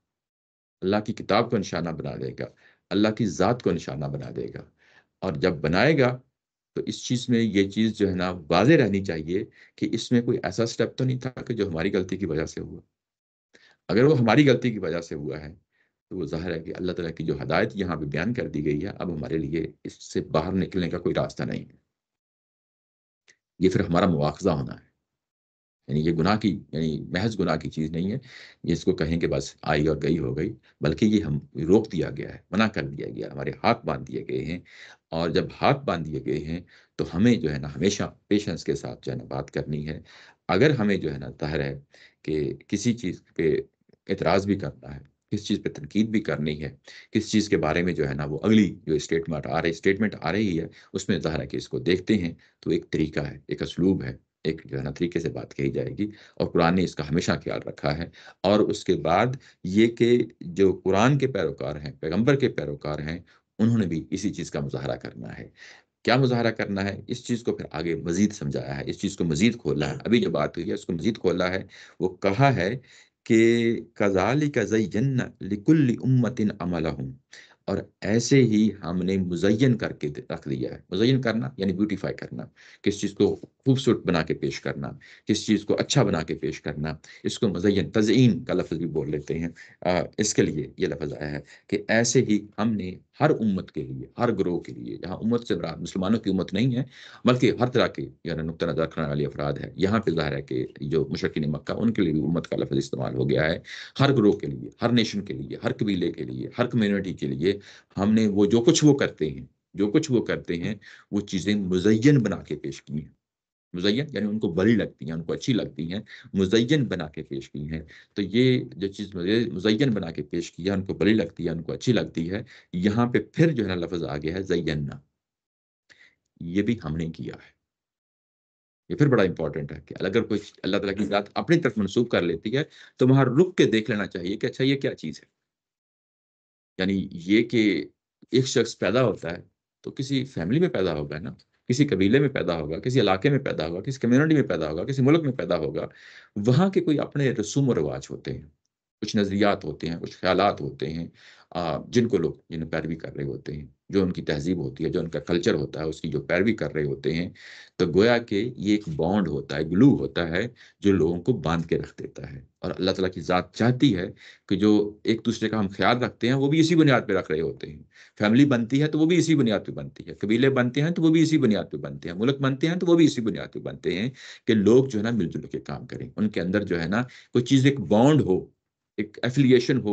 अल्लाह की किताब को निशाना बना देगा अल्लाह की ज़ात को निशाना बना देगा और जब बनाएगा तो इस चीज़ में ये चीज़ जो है ना वाजे रहनी चाहिए कि इसमें कोई ऐसा स्टेप तो नहीं था कि जो हमारी गलती की वजह से हुआ अगर वो हमारी गलती की वजह से हुआ है तो वो ज़ाहिर है कि अल्लाह तला की जो हदायत यहाँ पे बयान कर दी गई है अब हमारे लिए इससे बाहर निकलने का कोई रास्ता नहीं है ये फिर हमारा मुआवजा होना है यानी ये गुनाह की यानी महज गुनाह की चीज़ नहीं है ये इसको कहें कि बस आई और गई हो गई बल्कि ये हम रोक दिया गया है मना कर दिया गया हमारे हाथ बांध दिए गए हैं और जब हाथ बांध दिए गए हैं तो हमें जो है ना हमेशा पेशेंस के साथ जो है ना बात करनी है अगर हमें जो है ना तहर है कि किसी चीज़ पे इतराज़ भी करना है किस चीज़ पे तनकीद भी करनी है किस चीज़ के बारे में जो है ना वो अगली जो स्टेटमेंट आ रही स्टेटमेंट आ रही है उसमें जहर है कि इसको देखते हैं तो एक तरीका है एक असलूब है एक जो है ना तरीके से बात कही जाएगी और कुरान ने इसका हमेशा ख्याल रखा है और उसके बाद ये के जो कुरान के पैरोकार हैं पैगंबर के पैरोकार हैं उन्होंने भी इसी चीज़ का मुजाहरा करना है क्या मुजाहरा करना है इस चीज़ को फिर आगे मजीद समझाया है इस चीज़ को मजीद खोला है अभी जो बात हुई है उसको मजीद खोला है वो कहा है कि कजाली का जयन लिकुल्ली उम्मतिन अमल और ऐसे ही हमने मुजयन करके रख दिया है मुजयन करना यानी ब्यूटीफाई करना किस चीज़ को खूबसूरत बना के पेश करना किस चीज़ को अच्छा बना के पेश करना इसको मुजयन तजयन का लफ्ज़ भी बोल लेते हैं आ, इसके लिए ये लफ्ज़ आया है कि ऐसे ही हमने हर उम्मत के लिए हर ग्रोह के लिए यहाँ उम्मत से मुसलमानों की उम्मत नहीं है बल्कि हर तरह के यानी नुकता नजर रखने वाले अफराद है यहाँ पे जाहिर है कि जो मुशरकिन मक्का उनके लिए भी उम्मत का लफज इस्तेमाल हो गया है हर ग्रोह के लिए हर नेशन के लिए हर कबीले के लिए हर कम्यूनिटी के लिए हमने वो जो कुछ वो करते हैं जो कुछ वो करते हैं वो चीज़ें मुजयन बना के पेश की हैं मुजैन यानी उनको बड़ी लगती हैं उनको अच्छी लगती हैं मुजैन बना के पेश की हैं तो ये जो चीज़ मुजैन बना के पेश है उनको बड़ी लगती है उनको अच्छी लगती है यहाँ पे फिर जो है ना लफ्ज़ आ गया है जयन्ना ये भी हमने किया है ये फिर बड़ा इंपॉर्टेंट है कि अगर कोई अल्लाह तला की ज़ात अपनी तरफ मनसूब कर लेती है तो वहां रुक के देख लेना चाहिए कि अच्छा ये क्या चीज़ है यानी ये कि एक शख्स पैदा होता है तो किसी फैमिली में पैदा होगा ना किसी कबीले में पैदा होगा किसी इलाके में पैदा होगा किसी कम्युनिटी में पैदा होगा किसी मुल्क में पैदा होगा वहाँ के कोई अपने रसूम और रवाज होते हैं कुछ नज़रियात होते हैं कुछ ख्याल होते हैं जिनको लोग जिन पैरवी कर रहे होते हैं जो उनकी तहजीब होती है जो उनका कल्चर होता है उसकी जो पैरवी कर रहे होते हैं तो गोया के ये एक बॉन्ड होता है ग्लू होता है जो लोगों को बांध के रख देता है और अल्लाह तला की ज़ात चाहती है कि जो एक दूसरे का हम ख्याल रखते हैं वो भी इसी बुनियाद पर रख रहे होते हैं फैमिली बनती है तो वो भी इसी बुनियाद पर बनती है कबीले बनते हैं तो वो भी इसी बुनियाद पर बनते हैं मुल्क बनते हैं तो वो भी इसी बुनियाद पर बनते हैं कि लोग जो है ना मिलजुल के काम करें उनके अंदर जो है ना कोई चीज़ एक बॉन्ड हो एक एफिलिएशन हो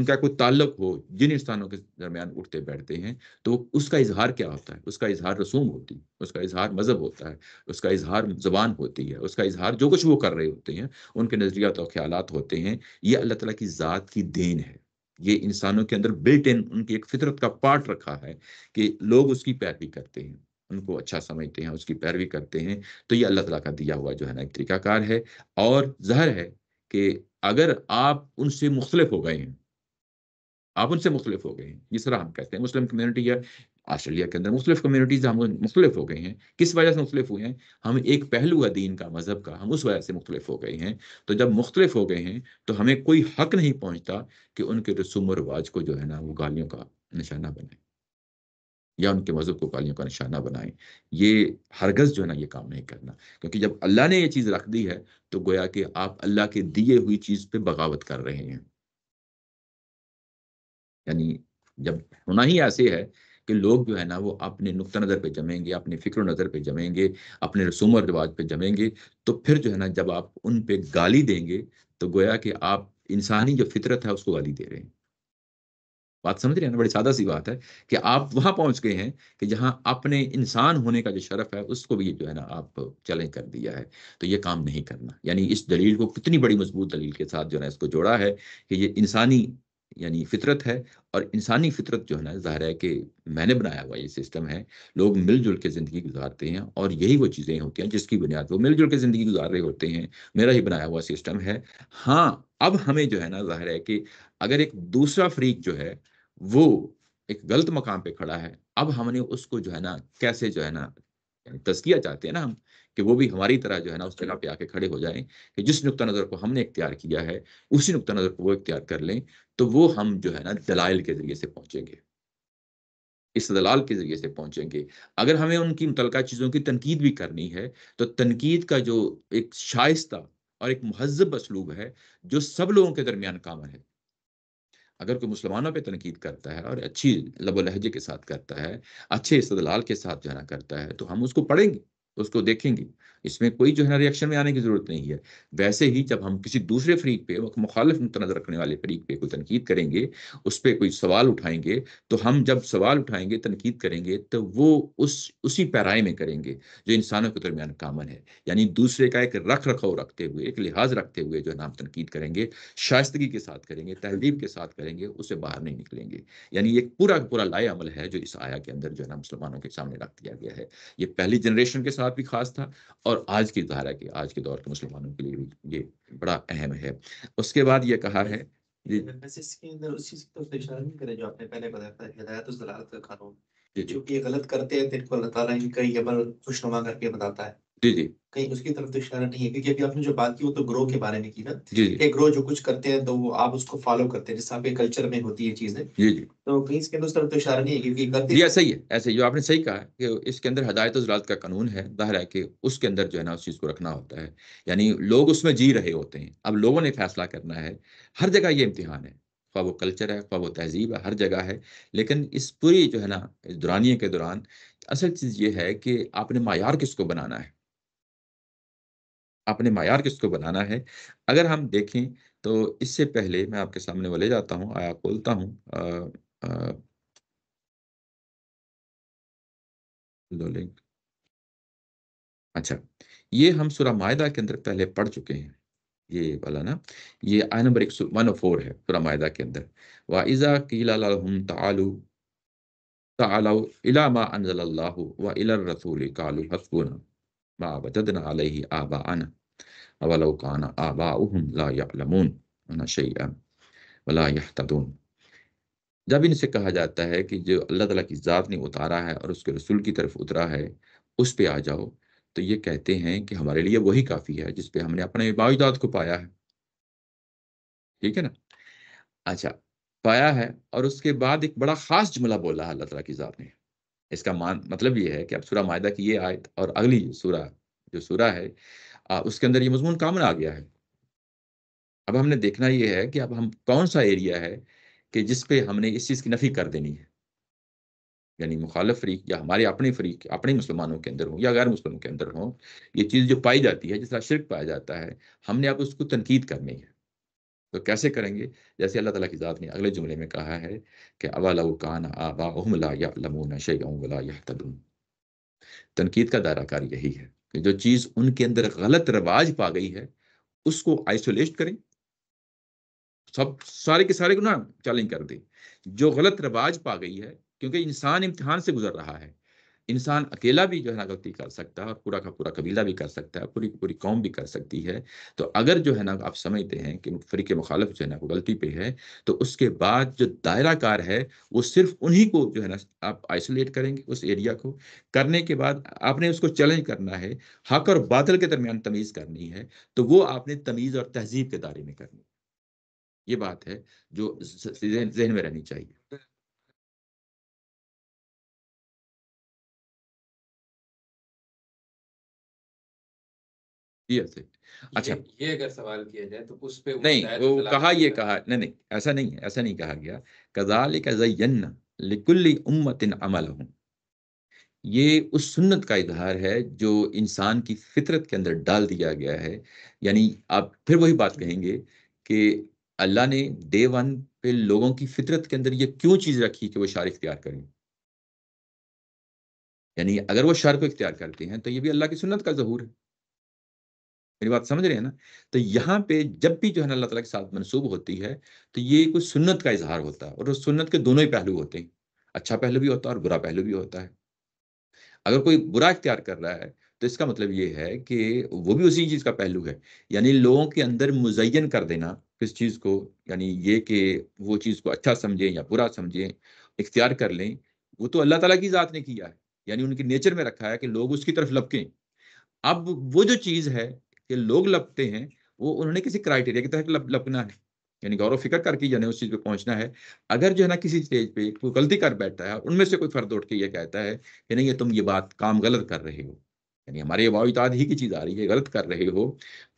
उनका कोई ताल्लुक हो जिन इंसानों के दरमियान उठते बैठते हैं तो उसका इजहार क्या होता है उसका इजहार रसूम होती है उसका इजहार मज़हब होता है उसका इजहार ज़बान होती है उसका इजहार जो कुछ वो कर रहे होते हैं उनके नज़रियात और ख्याल होते हैं ये अल्लाह तला की ज़ात की देन है ये इंसानों के अंदर बिल्ट इन उनकी एक फितरत का पार्ट रखा है कि लोग उसकी पैरवी करते हैं उनको अच्छा समझते हैं उसकी पैरवी करते हैं तो ये अल्लाह तला का दिया हुआ जो है ना एक तरीकाकार है और जहर है कि अगर आप उनसे मुख्तलिफ हो गए हैं आप उनसे मुख्तलिफ हो गए हैं जिस तरह हम कहते हैं मुस्लिम कम्युनिटी या ऑस्ट्रेलिया के अंदर मुख्तलिफ कम्युनिटीज़ हम मुख्तलिफ हो गए हैं किस वजह से मुख्तलिफ हुए हैं हम एक पहलू है दीन का मज़हब का हम उस वजह से मुख्तलिफ हो गए हैं तो जब मुख्तलिफ हो गए हैं तो हमें कोई हक नहीं पहुँचता कि उनके रसूम रवाज को जो है ना वो गालियों का निशाना बनाए या उनके मजहब को गालियों का निशाना बनाएं ये हरगज जो है ना ये काम नहीं करना क्योंकि जब अल्लाह ने ये चीज़ रख दी है तो गोया कि आप अल्लाह के दिए हुई चीज़ पे बगावत कर रहे हैं यानी जब होना ही ऐसे है कि लोग जो है ना वो अपने नुक़ नज़र पे जमेंगे अपने फ़िक्र नज़र पे जमेंगे अपने रसूम और रिवाज पे जमेंगे तो फिर जो है ना जब आप उन पे गाली देंगे तो गोया कि आप इंसानी जो फितरत है उसको गाली दे रहे हैं बात समझ रहे हैं बड़ी सादा सी बात है कि आप वहां पहुंच गए हैं कि जहां अपने इंसान होने का जो शरफ है उसको भी जो है ना आप चैलेंज कर दिया है तो ये काम नहीं करना यानी इस दलील को कितनी बड़ी मजबूत दलील के साथ जो है इसको जोड़ा है कि ये इंसानी यानी फितरत है और इंसानी फितरत जो है ना ज़ाहिर है कि मैंने बनाया हुआ ये सिस्टम है लोग मिलजुल के ज़िंदगी गुजारते हैं और यही वो चीज़ें होती हैं जिसकी बुनियाद वो मिलजुल के ज़िंदगी गुजार रहे होते हैं मेरा ही बनाया हुआ सिस्टम है हाँ अब हमें जो है ना ज़ाहिर है कि अगर एक दूसरा फ्रीक जो है वो एक गलत मकाम पे खड़ा है अब हमने उसको जो है ना कैसे जो है ना तस्किया चाहते हैं ना हम कि वो भी हमारी तरह जो है ना उस जगह पे आके खड़े हो जाए कि जिस नुकता नज़र को हमने इख्तियार किया है उसी नुकता नज़र को वो इख्तियार कर लें तो वो हम जो है ना दलाइल के ज़रिए से पहुंचेंगे इस दलाल के ज़रिए से पहुंचेंगे अगर हमें उनकी मुतल चीज़ों की तनकीद भी करनी है तो तनकीद का जो एक शाइस्ता और एक महजब असलूब है जो सब लोगों के दरमियान कामन है अगर कोई मुसलमानों पे तनकीद करता है और अच्छी लबो लहजे के साथ करता है अच्छे इस्तलाल के साथ जाना करता है तो हम उसको पढ़ेंगे उसको देखेंगे इसमें कोई जो है ना रिएक्शन में आने की जरूरत नहीं है वैसे ही जब हम किसी दूसरे फरीक पे मुखालफ नजर रखने वाले फरीक पे कोई तनकीद करेंगे उस पर कोई सवाल उठाएंगे तो हम जब सवाल उठाएंगे तनकीद करेंगे तो वो उस उसी पैराए में करेंगे जो इंसानों के दरमियान कामन है यानी दूसरे का एक रख रखाव रखते हुए एक लिहाज रखते हुए जो है ना हम तनकीद करेंगे शाइस्तगी के साथ करेंगे तहजीब के साथ करेंगे उससे बाहर नहीं निकलेंगे यानी एक पूरा पूरा लाए अमल है जो इस आया के अंदर जो है ना मुसलमानों के सामने रख दिया गया है ये पहली जनरेशन के साथ साहब भी खास था और आज की धारा के आज के दौर के मुसलमानों के लिए भी ये बड़ा अहम है उसके बाद ये कहा है तो जो कि गलत करते हैं तो अल्लाह ताला इनका ये खुशनुमा करके बताता है जी जी कहीं उसकी तरफ तो इशारा नहीं है क्योंकि अभी आपने जो बात की वो तो ग्रो के बारे में की ना कि ग्रो जो कुछ करते हैं तो वो आप उसको फॉलो करते हैं जिससे आपके कल्चर में होती है चीजें जी जी तो कहीं इसके अंदर उस तरफ तो इशारा नहीं है क्योंकि करते ऐसा सही है ऐसे जो आपने सही कहा कि इसके अंदर हदायत उजरात का कानून है जाहिर है कि उसके अंदर जो है ना उस चीज को रखना होता है यानी लोग उसमें जी रहे होते हैं अब लोगों ने फैसला करना है हर जगह ये इम्तिहान है वो कल्चर है वो तहजीब है हर जगह है लेकिन इस पूरी जो है ना दुरानिए के दौरान असल चीज़ ये है कि आपने मायार किसको बनाना है अपने मैार किसको बनाना है अगर हम देखें तो इससे पहले मैं आपके सामने वो ले जाता हूँ आया खोलता हूँ अच्छा ये हम सुरा मायदा के अंदर पहले पढ़ चुके हैं ये वाला ना ये आय नंबर एक सौ वन फोर है सुरा मायदा के अंदर वाइज़ा कीलाम तालू तालू इला अनजल्ला व इला रसूल कालू हसबूना ما वजदना अलैहि आबाना अवलौ काना आबाउहुम ला यअलमून वना शैअ जब इनसे कहा जाता है कि जो अल्लाह तला की ज़ात ने उतारा है और उसके रसूल की तरफ उतरा है उस पे आ जाओ तो ये कहते हैं कि हमारे लिए वही काफ़ी है जिस पे हमने अपने बाईदाद को पाया है ठीक है ना अच्छा पाया है और उसके बाद एक बड़ा ख़ास जुमला बोला है अल्लाह तला की ज़ात ने इसका मान मतलब ये है कि अब सूरा माह की ये आयत और अगली सूरा जो सूरा है आ, उसके अंदर ये मजमून कामन आ गया है अब हमने देखना ये है कि अब हम कौन सा एरिया है कि जिस पे हमने इस चीज़ की नफ़ी कर देनी है यानी मुखालफ फरीक या हमारे अपने फरीक अपने मुसलमानों के अंदर हों या गैर मुसलमानों के अंदर हों ये चीज़ जो पाई जाती है जिस तरह शिरक पाया जाता है हमने अब उसको तनकीद करनी है तो कैसे करेंगे जैसे अल्लाह ताला की ज़ात ने अगले जुमले में कहा है कि तनकीद का दायरा कार यही है कि जो चीज़ उनके अंदर गलत रवाज पा गई है उसको आइसोलेट करें सब सारे के सारे को ना चैलेंज कर दें जो गलत रवाज पा गई है क्योंकि इंसान इम्तिहान से गुजर रहा है इंसान अकेला भी जो है ना गलती कर सकता है और पूरा का पूरा कबीला भी कर सकता है पूरी पूरी कौम भी कर सकती है तो अगर जो है ना आप समझते हैं कि फरीक मुखालफ जो है ना वो गलती पे है तो उसके बाद जो दायरा कार है वो सिर्फ उन्हीं को जो है ना आप आइसोलेट करेंगे उस एरिया को करने के बाद आपने उसको चैलेंज करना है हक और बादल के दरमियान तमीज़ करनी है तो वो आपने तमीज़ और तहजीब के दायरे में करनी ये बात है जो जहन में रहनी चाहिए जी ऐसे अच्छा ये अगर सवाल किया जाए तो उस पे नहीं वो कहा ये कहा नहीं नहीं ऐसा नहीं ऐसा नहीं कहा गया कजाल कजयन उम्मत इन अमल हूँ ये उस सुन्नत का इजहार है जो इंसान की फितरत के अंदर डाल दिया गया है यानी आप फिर वही बात कहेंगे कि अल्लाह ने डे वन पे लोगों की फितरत के अंदर ये क्यों चीज़ रखी कि वो शार इख्तियार करें यानी अगर वो शार को इख्तियार करते हैं तो ये भी अल्लाह की सुन्नत का जहूर है मेरी बात समझ रहे हैं ना तो यहाँ पे जब भी जो है ना अल्लाह तला के साथ मनसूब होती है तो ये कुछ सुन्नत का इजहार होता है और उस सुन्नत के दोनों ही पहलू होते हैं अच्छा पहलू भी होता है और बुरा पहलू भी होता है अगर कोई बुरा इख्तियार कर रहा है तो इसका मतलब ये है कि वो भी उसी चीज़ का पहलू है यानी लोगों के अंदर मुजयन कर देना किस चीज़ को यानी ये कि वो चीज़ को अच्छा समझें या बुरा समझें इख्तियार कर लें वो तो अल्लाह ताला की ज़ात ने किया है यानी उनके नेचर में रखा है कि लोग उसकी तरफ लपकें अब वो जो चीज़ है कि लोग लपते हैं वो उन्होंने किसी क्राइटेरिया के तहत लपना नहीं यानी गौरव फिक्र करके यानी उस चीज़ पे पहुंचना है अगर जो है ना किसी स्टेज पे कोई गलती कर बैठता है उनमें से कोई फर्द उठ के ये कहता है कि नहीं ये तुम ये बात काम गलत कर रहे हो यानी हमारे वायुताद ही की चीज आ रही है गलत कर रहे हो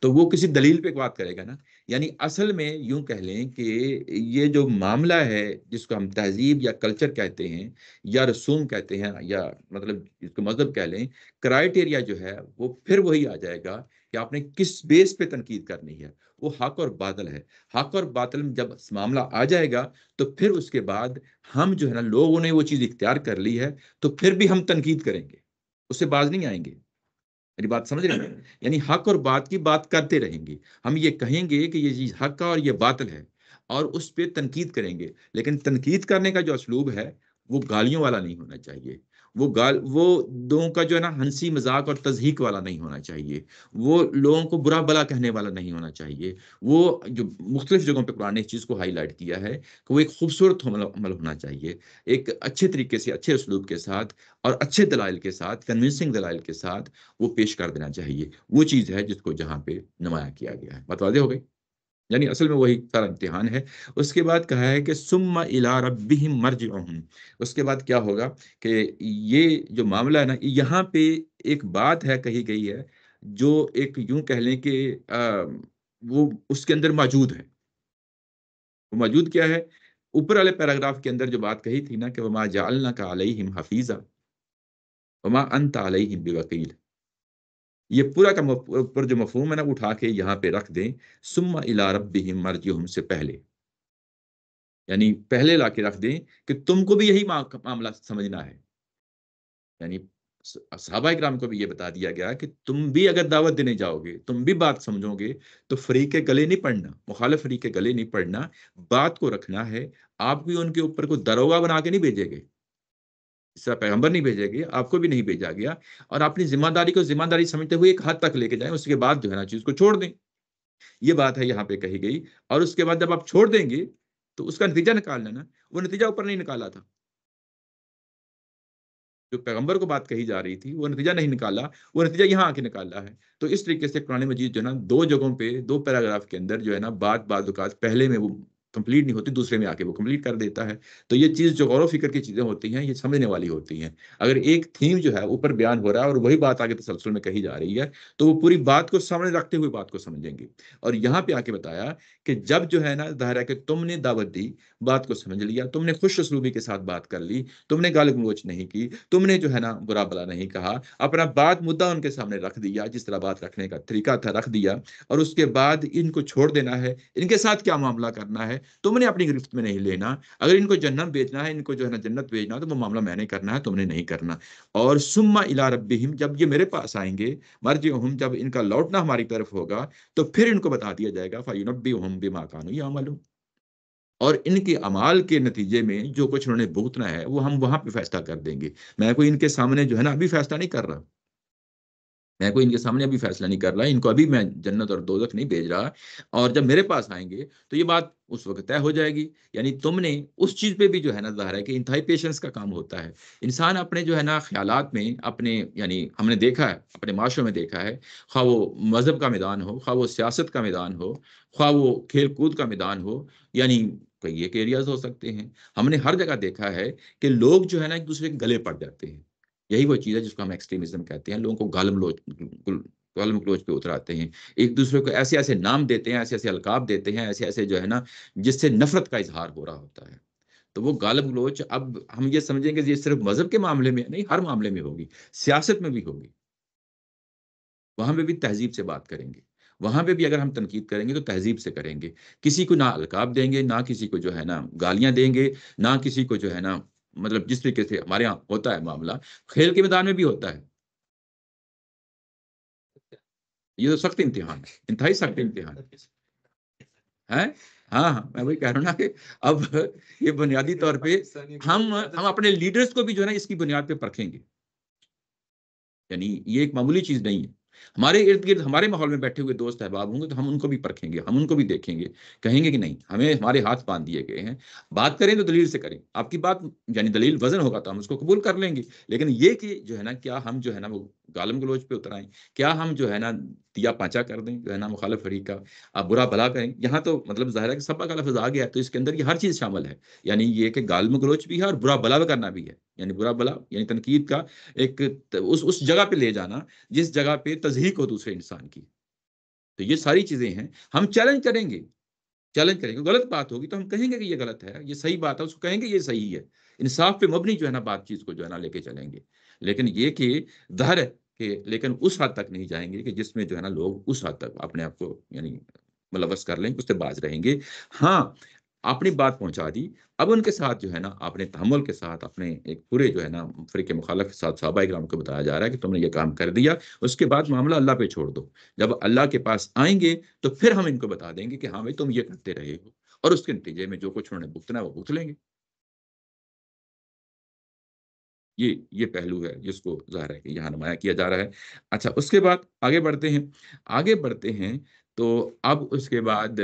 तो वो किसी दलील पे बात करेगा ना यानी असल में यूं कह लें कि ये जो मामला है जिसको हम तहजीब या कल्चर कहते हैं या रसूम कहते हैं या मतलब इसको मजहब कह लें क्राइटेरिया जो है वो फिर वही आ जाएगा कि आपने किस बेस पे तनकीद करनी है वो हक और बादल है हक और बादल में जब मामला आ जाएगा तो फिर उसके बाद हम जो है ना लोगों ने वो चीज़ इख्तियार कर ली है तो फिर भी हम तनकीद करेंगे उससे बाज नहीं आएंगे मेरी बात समझ रहे हैं यानी हक और बात की बात करते रहेंगे हम ये कहेंगे कि ये चीज़ हक का और ये बातल है और उस पर तनकीद करेंगे लेकिन तनकीद करने का जो असलूब है वो गालियों वाला नहीं होना चाहिए वो गाल वो लोगों का जो है ना हंसी मजाक और तजहीक वाला नहीं होना चाहिए वो लोगों को बुरा भला कहने वाला नहीं होना चाहिए वो जो मुख्तलिफ जगहों पर कुरान ने इस चीज़ को हाईलाइट किया है कि वो एक खूबसूरत अमल होना चाहिए एक अच्छे तरीके से अच्छे उसलूब के साथ और अच्छे दलाइल के साथ कन्विंसिंग दलाइल के साथ वो पेश कर देना चाहिए वो चीज़ है जिसको जहाँ पे नुमाया किया गया है बतवाजे हो गई यानी असल में वही सारा इम्तिहान है उसके बाद कहा है कि सुम्मा इला रबी मर्ज उसके बाद क्या होगा कि ये जो मामला है ना यहाँ पे एक बात है कही गई है जो एक यूं कह लें कि वो उसके अंदर मौजूद है वो मौजूद क्या है ऊपर वाले पैराग्राफ के अंदर जो बात कही थी ना कि वमा जालना का अलई हफीज़ा वमा अंत अलई हिम बेवकील ये पूरा का पर जो मफहम है ना उठा के यहाँ पे रख दें सुम्मा इला रब मर्जी हम से पहले यानी पहले ला के रख दें कि तुमको भी यही मामला समझना है यानी सहाबा इक्राम को भी ये बता दिया गया कि तुम भी अगर दावत देने जाओगे तुम भी बात समझोगे तो फरीक के गले नहीं पड़ना मुखाल फरीक के गले नहीं पड़ना बात को रखना है आप भी उनके ऊपर को दरोगा बना के नहीं भेजेंगे इस तरह पैगंबर नहीं भेजा गया आपको भी नहीं भेजा गया और अपनी जिम्मेदारी को जिम्मेदारी समझते हुए एक हद तक लेके जाए उसके बाद जो है ना चीज को छोड़ दें ये बात है यहाँ पे कही गई और उसके बाद जब आप छोड़ देंगे तो उसका नतीजा निकाल लेना वो नतीजा ऊपर नहीं निकाला था जो पैगंबर को बात कही जा रही थी वो नतीजा नहीं निकाला वो नतीजा यहाँ आके निकाला है तो इस तरीके से कुरान मजीद जो है ना दो जगहों पे दो पैराग्राफ के अंदर जो है ना बात बात पहले में वो कंप्लीट नहीं होती दूसरे में आके वो कंप्लीट कर देता है तो ये चीज़ जो गौरव फिक्र की चीज़ें होती हैं ये समझने वाली होती हैं अगर एक थीम जो है ऊपर बयान हो रहा है और वही बात आगे तसलसल में कही जा रही है तो वो पूरी बात को सामने रखते हुए बात को समझेंगे और यहाँ पे आके बताया कि जब जो है ना ज़ाहिर है कि तुमने दावत दी बात को समझ लिया तुमने खुश असलूबी के साथ बात कर ली तुमने गाल गलोच नहीं की तुमने जो है ना बुरा भला नहीं कहा अपना बात मुद्दा उनके सामने रख दिया जिस तरह बात रखने का तरीका था रख दिया और उसके बाद इनको छोड़ देना है इनके साथ क्या मामला करना है है तुमने अपनी गिरफ्त में नहीं लेना अगर इनको जन्नत बेचना है इनको जो है ना जन्नत बेचना तो वो मामला मैंने करना है तुमने नहीं करना और सुम्मा इला रब्बिहिम जब ये मेरे पास आएंगे मर्जी हम जब इनका लौटना हमारी तरफ होगा तो फिर इनको बता दिया जाएगा फ़ायुनबी हम बिमा कानू या अमलू और इनके अमाल के नतीजे में जो कुछ उन्होंने भुगतना है वो हम वहां पे फैसला कर देंगे मैं कोई इनके सामने जो है ना अभी फैसला नहीं कर रहा मैं कोई इनके सामने अभी फैसला नहीं कर रहा इनको अभी मैं जन्नत और दोजक नहीं भेज रहा और जब मेरे पास आएंगे तो ये बात उस वक्त तय हो जाएगी यानी तुमने उस चीज़ पे भी जो है ना जहा है कि इंतहाई पेशेंस का काम होता है इंसान अपने जो है ना ख्याल में अपने यानी हमने देखा है अपने माशरों में देखा है खा वो मज़हब का मैदान हो खा वो सियासत का मैदान हो खा वो खेल कूद का मैदान हो यानी कई एक एरियाज हो सकते हैं हमने हर जगह देखा है कि लोग जो है ना एक दूसरे के गले पड़ जाते हैं यही वो चीज़ है जिसको हम एक्सट्रीमिज्म कहते हैं लोगों को गालम लोच गालम लोच पे उतराते हैं एक दूसरे को ऐसे ऐसे नाम देते हैं ऐसे ऐसे अलकाब देते हैं ऐसे ऐसे जो है ना जिससे नफरत का इजहार हो रहा होता है तो वो गालम गलोच अब हम ये समझेंगे ये सिर्फ मजहब के मामले में नहीं हर मामले में होगी सियासत में भी होगी वहां पर भी तहजीब से बात करेंगे वहां पे भी अगर हम तनकीद करेंगे तो तहजीब से करेंगे किसी को ना अलकाब देंगे ना किसी को जो है ना गालियां देंगे ना किसी को जो है ना मतलब जिस तरीके से हमारे यहाँ होता है मामला खेल के मैदान में भी होता है ये तो सख्त इम्तिहान है इंतहाई सख्त इम्तिहान है हाँ हाँ मैं वही कह रहा हूँ ना कि अब ये बुनियादी तौर पे हम हम अपने लीडर्स को भी जो है ना इसकी बुनियाद पे परखेंगे यानी ये एक मामूली चीज नहीं है हमारे इर्द गिर्द हमारे माहौल में बैठे हुए दोस्त अहबाब होंगे तो हम उनको भी परखेंगे हम उनको भी देखेंगे कहेंगे कि नहीं हमें हमारे हाथ बांध दिए गए हैं बात करें तो दलील से करें आपकी बात यानी दलील वजन होगा तो हम उसको कबूल कर लेंगे लेकिन ये कि जो है ना क्या हम जो है ना वो गालम गलोच पे उतर आए क्या हम जो है ना दिया पाचा कर दें जो है ना मुखालफ फरीक का आप बुरा भला करें यहाँ तो मतलब जाहिर है कि का लफ्ज आ गया है तो इसके अंदर ये हर चीज़ शामिल है यानी ये कि गालम गलोच भी है और बुरा भला भी करना भी है यानी बुरा भला यानी तनकीद का एक उस उस जगह पे ले जाना जिस जगह पे तजहीक हो दूसरे इंसान की तो ये सारी चीज़ें हैं हम चैलेंज करेंगे चैलेंज करेंगे गलत बात होगी तो हम कहेंगे कि ये गलत है ये सही बात है उसको कहेंगे ये सही है इंसाफ पे मबनी जो है ना बातचीत को जो है ना लेके चलेंगे लेकिन ये कि दहर के लेकिन उस हद तक नहीं जाएंगे कि जिसमें जो है ना लोग उस हद तक अपने आप को यानी मुलवस मतलब कर लेंगे उससे बाज रहेंगे हाँ अपनी बात पहुंचा दी अब उनके साथ जो है ना अपने तहमुल के साथ अपने एक पूरे जो है ना के मुखालफ के साथ सहाबा इक्राम को बताया जा रहा है कि तुमने ये काम कर दिया उसके बाद मामला अल्लाह पे छोड़ दो जब अल्लाह के पास आएंगे तो फिर हम इनको बता देंगे कि हाँ भाई तुम ये करते रहे हो और उसके नतीजे में जो कुछ उन्होंने भुगतना है वो भुगत लेंगे ये ये पहलू है जिसको जाहिर है कि यहाँ नुमाया किया जा रहा है अच्छा उसके बाद आगे बढ़ते हैं आगे बढ़ते हैं तो अब उसके बाद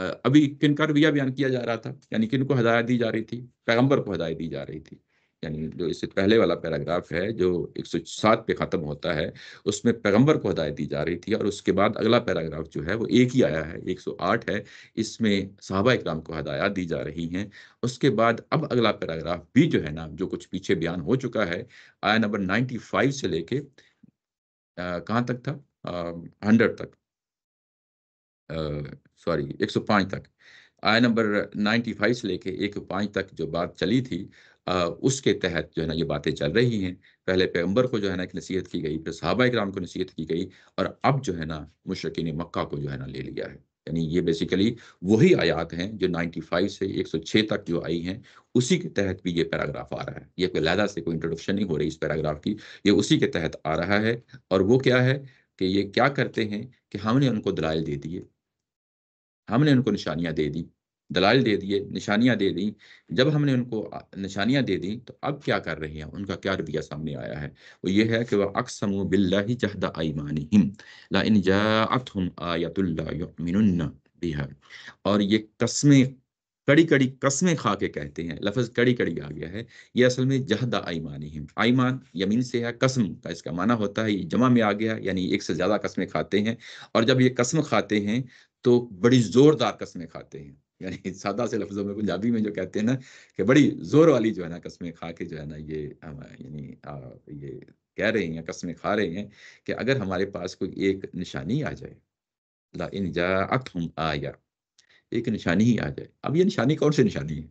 अभी किन का रवैया बयान किया जा रहा था यानी किन को हदायत दी जा रही थी पैगंबर को हदायत दी जा रही थी यानी जो इससे पहले वाला पैराग्राफ है जो 107 पे ख़त्म होता है उसमें पैगंबर को हदायत दी जा रही थी और उसके बाद अगला पैराग्राफ जो है वो एक ही आया है 108 है इसमें साहबा इक्राम को हदायत दी जा रही हैं उसके बाद अब अगला पैराग्राफ भी जो है ना जो कुछ पीछे बयान हो चुका है आया नंबर नाइन्टी से लेके कहाँ तक था हंड्रेड तक सॉरी एक तक आया नंबर 95 से लेके एक पाँच तक जो बात चली थी उसके तहत जो है ना ये बातें चल रही हैं पहले पैगम्बर को जो है ना एक नसीहत की गई फिर साहबा इक्राम को नसीहत की गई और अब जो है ना मुशरकिन मक्का को जो है ना ले लिया है यानी ये बेसिकली वही आयात हैं जो 95 से 106 तक जो आई हैं उसी के तहत भी ये पैराग्राफ आ रहा है ये कोई लहदा से कोई इंट्रोडक्शन नहीं हो रही इस पैराग्राफ की ये उसी के तहत आ रहा है और वो क्या है कि ये क्या करते हैं कि हमने उनको दलाइल दे दिए हमने उनको निशानियाँ दे दी दलाल दे दिए निशानियां दे दी जब हमने उनको निशानियां दे दी तो अब क्या कर रही हैं उनका क्या रवैया सामने आया है वो ये है कि वह अक्सम और ये कस्में कड़ी कड़ी कस्में खा के कहते हैं लफज कड़ी कड़ी आ गया है ये असल में जहदा हिम आईमान यमीन से है कसम का इसका माना होता है ये जमा में आ गया यानी एक से ज़्यादा कस्में खाते हैं और जब ये कस्म खाते हैं तो बड़ी ज़ोरदार कस्में खाते हैं यानी सादा से लफ्ज़ों में पंजाबी में जो कहते हैं ना कि बड़ी ज़ोर वाली जो है ना कस्में खा के जो है ना ये हम यानी ये कह रहे हैं कस्में खा रहे हैं कि अगर हमारे पास कोई एक निशानी आ जाए ला इन जा हम आया एक निशानी ही आ जाए अब ये निशानी कौन सी निशानी है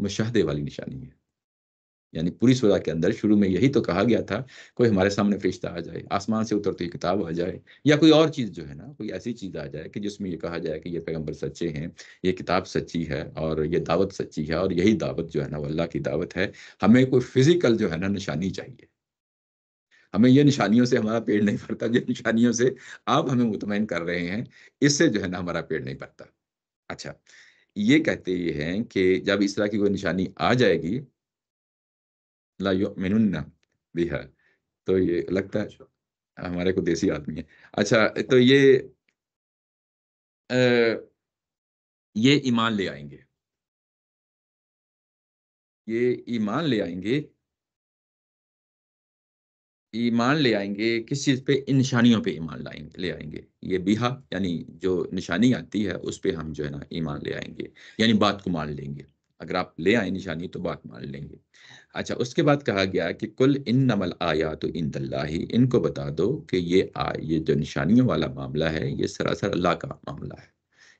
मुशाहदे वाली निशानी है यानी पूरी सूरह के अंदर शुरू में यही तो कहा गया था कोई हमारे सामने फरिश्ता आ जाए आसमान से उतरती किताब आ जाए या कोई और चीज़ जो है ना कोई ऐसी चीज़ आ जाए कि जिसमें ये कहा जाए कि ये पैगम्बर सच्चे हैं ये किताब सच्ची है और ये दावत सच्ची है और यही दावत जो है ना अल्लाह की दावत है हमें कोई फिजिकल जो है ना निशानी चाहिए हमें ये निशानियों से हमारा पेड़ नहीं भरता ये निशानियों से आप हमें मुतमिन कर रहे हैं इससे जो है ना हमारा पेड़ नहीं भरता अच्छा ये कहते ये हैं कि जब इस तरह की कोई निशानी आ जाएगी ला युमिनुन्ना बिहा तो ये लगता है अच्छा। हमारे को देसी आदमी है अच्छा तो ये आ, ये ईमान ले आएंगे ये ईमान ले आएंगे ईमान ले आएंगे किस चीज़ पे इन निशानियों पे ईमान लाएंगे ले आएंगे ये बिहा यानी जो निशानी आती है उस पे हम जो है ना ईमान ले आएंगे यानी बात को मान लेंगे अगर आप ले आए निशानी तो बात मान लेंगे अच्छा उसके बाद कहा गया कि कुल इन नमल आया तो इन ही इनको बता दो कि ये आ ये जो निशानियों वाला मामला है ये सरासर अल्लाह का मामला है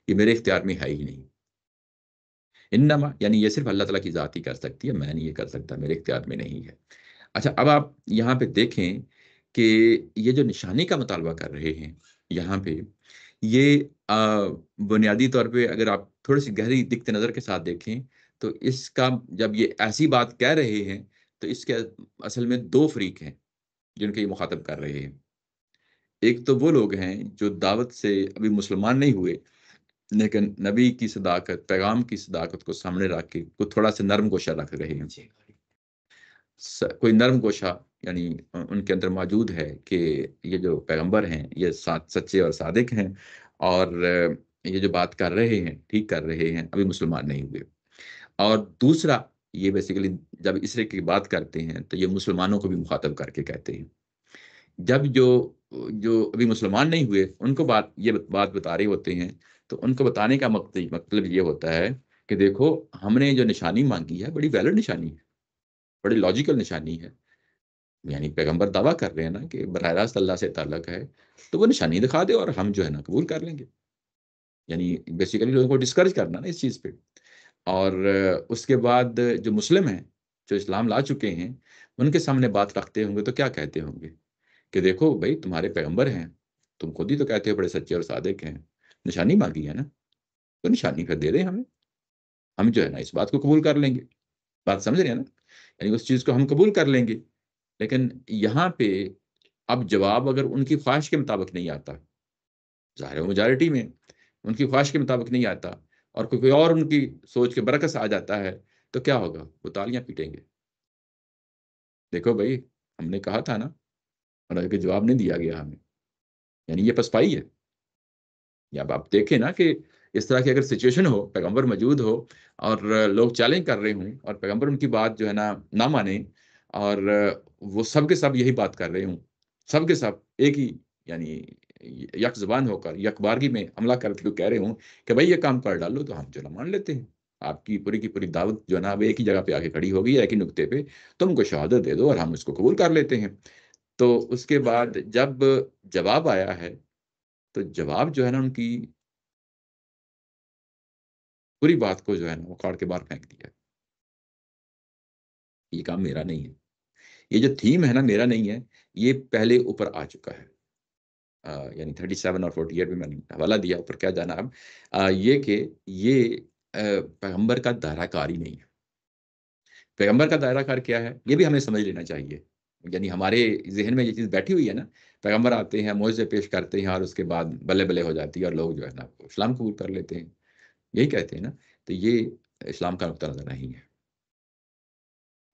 ये मेरे इख्तियार में है ही नहीं इन नमा यानी ये सिर्फ अल्लाह तला की ज़ात ही कर सकती है मैं नहीं ये कर सकता मेरे इख्तियार में नहीं है अच्छा अब आप यहाँ पे देखें कि ये जो निशानी का मुतालबा कर रहे हैं यहाँ पे ये बुनियादी तौर पे अगर आप थोड़ी सी गहरी दिक्कत नज़र के साथ देखें तो इसका जब ये ऐसी बात कह रहे हैं तो इसके असल में दो फरीक हैं जिनके ये मुखातब कर रहे हैं एक तो वो लोग हैं जो दावत से अभी मुसलमान नहीं हुए लेकिन नबी की सदाकत पैगाम की सदाकत को सामने रख के को थोड़ा सा नरम गोशा रख रहे हैं स, कोई नरम गोशा यानी उनके अंदर मौजूद है कि ये जो पैगंबर हैं ये साथ सच्चे और सादिक हैं और ये जो बात कर रहे हैं ठीक कर रहे हैं अभी मुसलमान नहीं हुए और दूसरा ये बेसिकली जब इसरे की बात करते हैं तो ये मुसलमानों को भी मुखातब करके कहते हैं जब जो जो अभी मुसलमान नहीं हुए उनको बात ये बात बता रहे होते हैं तो उनको बताने का मतलब ये होता है कि देखो हमने जो निशानी मांगी है बड़ी वैलिड निशानी है बड़ी लॉजिकल निशानी है यानी पैगंबर दावा कर रहे हैं ना कि बरह रास्त अल्लाह से ताल्लक है तो वो निशानी दिखा दे और हम जो है ना कबूल कर लेंगे यानी बेसिकली लोगों को डिस्करेज करना ना इस चीज़ पर और उसके बाद जो मुस्लिम हैं जो इस्लाम ला चुके हैं उनके सामने बात रखते होंगे तो क्या कहते होंगे कि देखो भाई तुम्हारे पैगंबर हैं तुम खुद ही तो कहते हो बड़े सच्चे और सादिक हैं निशानी मांगी है ना तो निशानी फिर दे दें हमें हम जो है ना इस बात को कबूल कर लेंगे बात समझ रहे हैं ना यानी उस चीज़ को हम कबूल कर लेंगे लेकिन यहाँ पे अब जवाब अगर उनकी ख्वाहिश के मुताबिक नहीं आता ज़ाहिर मेजॉरिटी में उनकी ख्वाहिश के मुताबिक नहीं आता और कोई और उनकी सोच के बरकस आ जाता है तो क्या होगा वो तालियां पीटेंगे देखो भाई हमने कहा था ना और अगर जवाब नहीं दिया गया हमें यानी ये पसपाई है या आप देखें ना कि इस तरह की अगर सिचुएशन हो पैगंबर मौजूद हो और लोग चैलेंज कर रहे हों और पैगंबर उनकी बात जो है ना ना माने और वो सब के सब यही बात कर रहे हों सब के सब एक ही यानी यक जबान होकर यकबारगी में हमला करते हुए कह रहे हूँ कि भाई ये काम कर डालो तो हम चलो मान लेते हैं आपकी पूरी की पूरी दावत जो ना एक ही जगह पे आके खड़ी होगी एक ही नुकते पे तुमको शहादत दे दो और हम उसको कबूल कर लेते हैं तो उसके बाद जब जवाब आया है तो जवाब जो है ना उनकी पूरी बात को जो है ना उखाड़ के बाहर फेंक दिया ये काम मेरा नहीं है ये जो थीम है ना मेरा नहीं है ये पहले ऊपर आ चुका है यानी 37 और 48 में मैंने हवाला दिया ऊपर क्या जाना अब ये कि ये पैगम्बर का दायराकार ही नहीं है पैगम्बर का दायराकार क्या है ये भी हमें समझ लेना चाहिए यानी हमारे जहन में ये चीज़ बैठी हुई है ना पैगम्बर आते हैं मोजे पेश करते हैं और उसके बाद बल्ले बल्ले हो जाती है और लोग जो है ना इस्लाम कबूल कर लेते हैं यही कहते हैं ना तो ये इस्लाम का नुकता नज़र नहीं है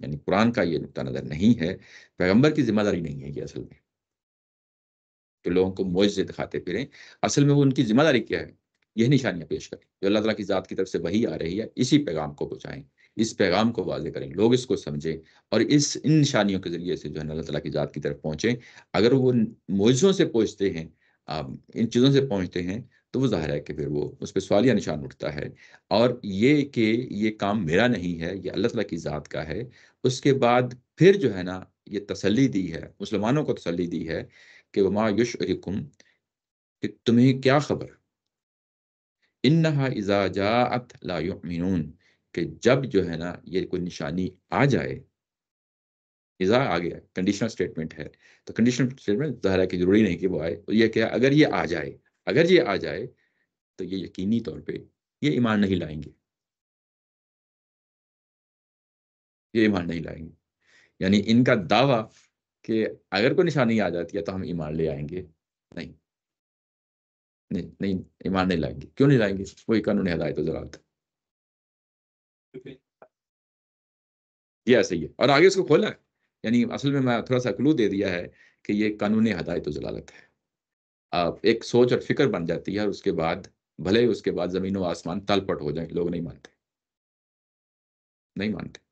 यानी कुरान का ये नुकता नज़र नहीं है पैगम्बर की जिम्मेदारी नहीं है ये असल में कि लोगों को मुआवजे दिखाते फिरें असल में वो उनकी जिम्मेदारी क्या है यह निशानियाँ पेश करें जो अल्लाह ताला की ज़ात की तरफ से वही आ रही है इसी पैगाम को पहुँचाएँ इस पैगाम को वाजे करें लोग इसको समझें और इस इन निशानियों के ज़रिए से जो है अल्लाह ताला की ज़ात की तरफ पहुँचें अगर वो मुआवज़ों से पहुँचते हैं इन चीज़ों से पहुँचते हैं तो वो ज़ाहिर है कि फिर वो उस पर सवालिया निशान उठता है और ये कि ये काम मेरा नहीं है ये अल्लाह तला की ज़ात का है उसके बाद फिर जो है ना ये तसली दी है मुसलमानों को तसली दी है कि वमा युश अकुम कि तुम्हें क्या खबर इन इज़ा जात कि जब जो है ना ये कोई निशानी आ जाए इज़ा आ गया कंडीशनल स्टेटमेंट है तो कंडीशनल स्टेटमेंट ज़ाहिर है कि ज़रूरी नहीं कि वो आए तो ये क्या अगर ये आ जाए अगर ये आ जाए तो ये यकीनी तौर पे ये ईमान नहीं लाएंगे ये ईमान नहीं लाएंगे यानी इनका दावा कि अगर कोई निशानी आ जाती है तो हम ईमान ले आएंगे नहीं नहीं नहीं ईमान नहीं लाएंगे क्यों नहीं लाएंगे कोई कानून हदायत जरात ये ऐसे ही है और आगे उसको खोला यानी असल में मैं थोड़ा सा क्लू दे दिया है कि ये कानून हदायत जलालत है आप एक सोच और फिक्र बन जाती है और उसके बाद भले उसके बाद जमीन व आसमान तलपट हो जाए लोग नहीं मानते नहीं मानते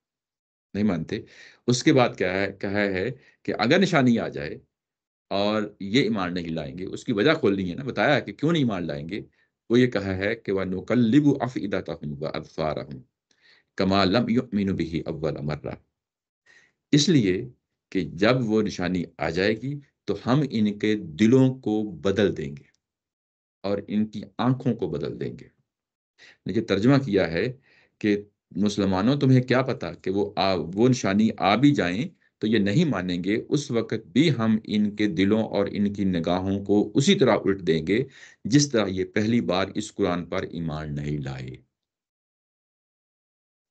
नहीं मानते उसके बाद क्या है कहा है कि अगर निशानी आ जाए और ये ईमान नहीं लाएंगे उसकी वजह खोलनी है ना बताया कि क्यों नहीं ईमान लाएंगे वो ये कहा है कि वह नोकल्लिबु अफ़ीदाता हूँ व अबसारा भी अव्वल मर्रा इसलिए कि जब वो निशानी आ जाएगी तो हम इनके दिलों को बदल देंगे और इनकी आंखों को बदल देंगे देखिए तर्जमा किया है कि मुसलमानों तुम्हें क्या पता कि वो आ वो निशानी आ भी जाएं तो ये नहीं मानेंगे उस वक़्त भी हम इनके दिलों और इनकी निगाहों को उसी तरह उल्ट देंगे जिस तरह ये पहली बार इस कुरान पर ईमान नहीं लाए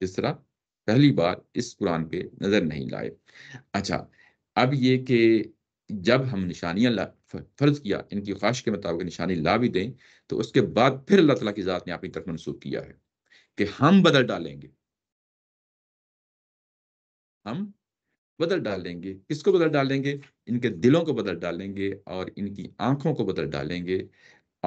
जिस तरह पहली बार इस कुरान पे नज़र नहीं लाए अच्छा अब ये कि जब हम निशानियां फ़र्ज़ किया इनकी ख्वाहिश के मुताबिक निशानी ला भी दें तो उसके बाद फिर अल्लाह तला की ज़ात ने अपनी तरफ मनसूख किया है कि हम बदल डालेंगे हम बदल डालेंगे किसको बदल डालेंगे इनके दिलों को बदल डालेंगे और इनकी आंखों को बदल डालेंगे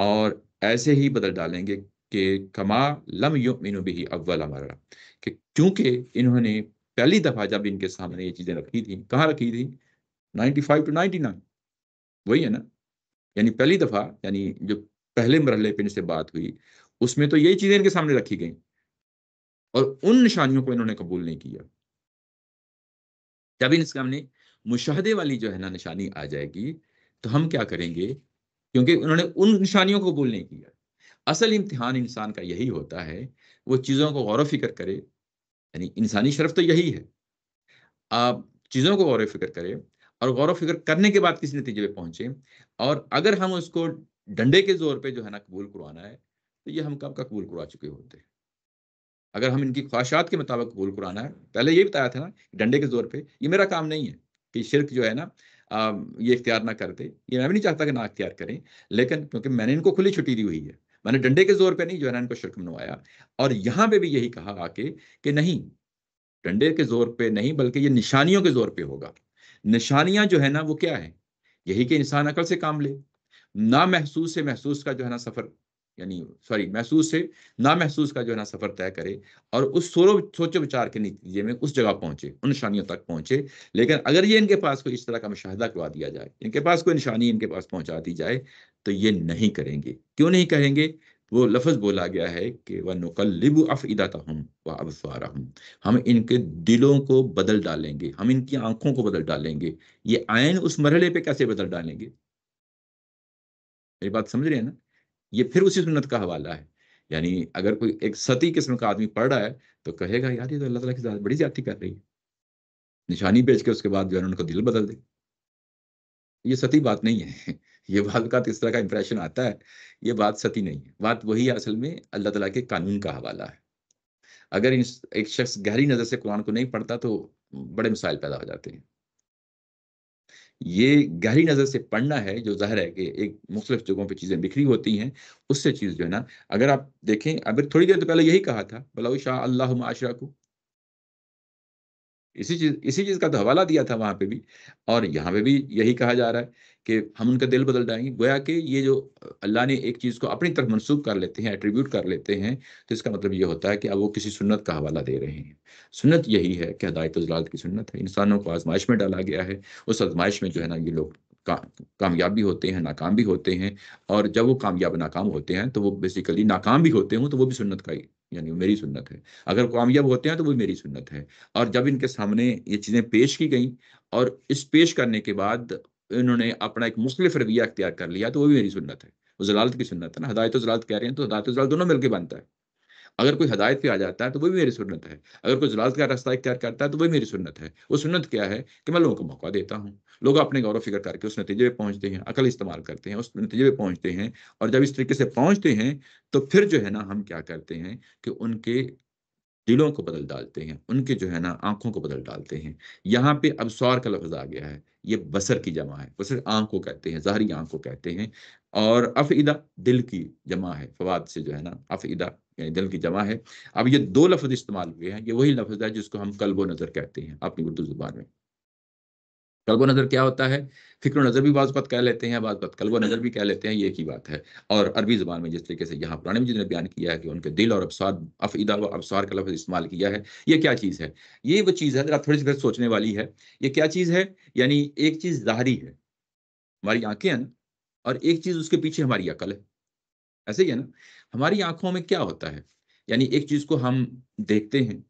और ऐसे ही बदल डालेंगे कि कमा लम युमिनु भी अव्वल हमारा कि क्योंकि इन्होंने पहली दफ़ा जब इनके सामने ये चीज़ें रखी थी कहाँ रखी थी 95 टू 99 वही है ना यानी पहली दफ़ा यानी जो पहले मरहले पे इनसे बात हुई उसमें तो यही चीज़ें इनके सामने रखी गई और उन निशानियों को इन्होंने कबूल नहीं किया जब इन सामने मुशाहदे वाली जो है ना निशानी आ जाएगी तो हम क्या करेंगे क्योंकि उन्होंने उन निशानियों को कबूल नहीं किया असल इम्तिहान इंसान का यही होता है वो चीज़ों को गौर फिक्र करे यानी इंसानी शरफ तो यही है आप चीज़ों को गौर फिक्र करें और गौर फिक्र करने के बाद किसी नतीजे पे पहुंचे और अगर हम उसको डंडे के जोर पे जो है ना कबूल करवाना है तो ये हम कब का कबूल करवा चुके होते हैं अगर हम इनकी ख्वाहिशात के मुताबिक कबूल कराना है पहले ये बताया था ना डंडे के जोर पे ये मेरा काम नहीं है कि शिरक जो है ना आ, ये इख्तियार ना करते ये मैं भी नहीं चाहता कि ना इख्तियार करें लेकिन क्योंकि मैंने इनको खुली छुट्टी दी हुई है मैंने डंडे के जोर पे नहीं जो है ना इनको शिरक मनवाया और यहाँ पे भी यही कहा आके कि नहीं डंडे के जोर पे नहीं बल्कि ये निशानियों के जोर पे होगा निशानियां जो है ना वो क्या है यही कि इंसान अकल से काम ले ना महसूस से महसूस का जो है ना सफर यानी सॉरी महसूस से ना महसूस का जो है ना सफर तय करे और उस सोरो सोचो विचार के नतीजे में उस जगह पहुंचे उन निशानियों तक पहुंचे लेकिन अगर ये इनके पास कोई इस तरह का मुशाह करवा दिया जाए इनके पास कोई निशानी इनके पास पहुंचा दी जाए तो ये नहीं करेंगे क्यों नहीं करेंगे वो लफज बोला गया है कि वह नकलबु अफ़ीदा हम व अबसारा हम हम इनके दिलों को बदल डालेंगे हम इनकी आंखों को बदल डालेंगे ये आयन उस मरहले पे कैसे बदल डालेंगे मेरी बात समझ रहे हैं ना ये फिर उसी सुन्नत का हवाला है यानी अगर कोई एक सती किस्म का आदमी पढ़ रहा है तो कहेगा यार ये तो अल्लाह ताला की बड़ी ज्यादा कर रही है निशानी बेच के उसके बाद जो है उनका दिल बदल दे ये सती बात नहीं है ये बात तो इस तरह का इंप्रेशन आता है ये बात सती नहीं है बात वही है असल में अल्लाह तला के कानून का हवाला है अगर एक शख्स गहरी नज़र से कुरान को नहीं पढ़ता तो बड़े मिसाइल पैदा हो जाते हैं ये गहरी नज़र से पढ़ना है जो ज़ाहिर है कि एक मुख्तलिफ जगहों पर चीज़ें बिखरी होती हैं उससे चीज़ जो है ना अगर आप देखें अभी थोड़ी देर तो पहले यही कहा था बलाउ शाह अल्लाह आशरा को इसी चीज़ इसी चीज़ का तो हवाला दिया था वहाँ पे भी और यहाँ पे भी यही कहा जा रहा है कि हम उनका दिल बदल जाएंगे गोया कि ये जो अल्लाह ने एक चीज़ को अपनी तरफ मनसूब कर लेते हैं एट्रीब्यूट कर लेते हैं तो इसका मतलब ये होता है कि अब वो किसी सुन्नत का हवाला दे रहे हैं सुन्नत यही है कि हदायत जलालत की सुन्नत है इंसानों को आजमाइश में डाला गया है उस आजमाइश में जो है ना ये लोग कामयाब भी होते हैं नाकाम भी होते हैं और जब वो कामयाब नाकाम होते हैं तो वो बेसिकली नाकाम भी होते हों तो वो भी सुन्नत का ही यानी मेरी सुन्नत है अगर कामयाब होते हैं तो वो मेरी सुन्नत है और जब इनके सामने ये चीज़ें पेश की गई और इस पेश करने के बाद इन्होंने अपना एक मुख्तलिफ रवैया अख्तियार कर लिया तो वो भी मेरी सुनत है वो जलालत की सुनत है ना हदायत जलालत कह रहे हैं तो हदायत जलाल दोनों मिलकर बनता है अगर कोई हदायत पे आ जाता है तो वो भी मेरी सुन्नत है अगर कोई जलालत का रास्ता इख्तियार करता है तो वही मेरी सुन्नत है वो सुन्नत क्या है कि मैं लोगों को मौका देता हूँ लोग अपने गौरव फिक्र करके उस नतीजे पे पहुंचते हैं अकल इस्तेमाल करते हैं उस नतीजे पे पहुंचते हैं और जब इस तरीके से पहुंचते हैं तो फिर जो है ना हम क्या करते हैं कि उनके दिलों को बदल डालते हैं उनके जो है ना आंखों को बदल डालते हैं यहाँ पे अब सौर का लफ्ज आ गया है ये बसर की जमा है बसर आंख को कहते हैं जहरी आंख को कहते हैं और अफ़ीदा दिल की जमा है फवाद से जो है ना अफ़ीदा यानी दिल की जमा है अब ये दो लफ्ज़ इस्तेमाल हुए हैं ये वही लफ्ज़ है जिसको हम कल्बो नज़र कहते हैं अपनी उर्दू ज़ुबान में कल्बो नज़र क्या होता है फिक्र नज़र भी बाज़ कह लेते हैं बाज़ कल्बो नज़र भी कह लेते हैं ये की बात है और अरबी ज़बान में जिस तरीके से यहाँ पुराने मजीद ने बयान किया है कि उनके दिल और अबसार अफ़ीदा व अबसार का लफ्ज़ इस्तेमाल किया है ये क्या चीज़ है ये वो चीज़ है ज़रा थोड़ी सी सोचने वाली है ये क्या चीज़ है यानी एक चीज़ ज़ाहरी है हमारी आंखें हैं और एक चीज़ उसके पीछे हमारी अकल है ऐसे ही है ना हमारी आंखों में क्या होता है यानी एक चीज़ को हम देखते हैं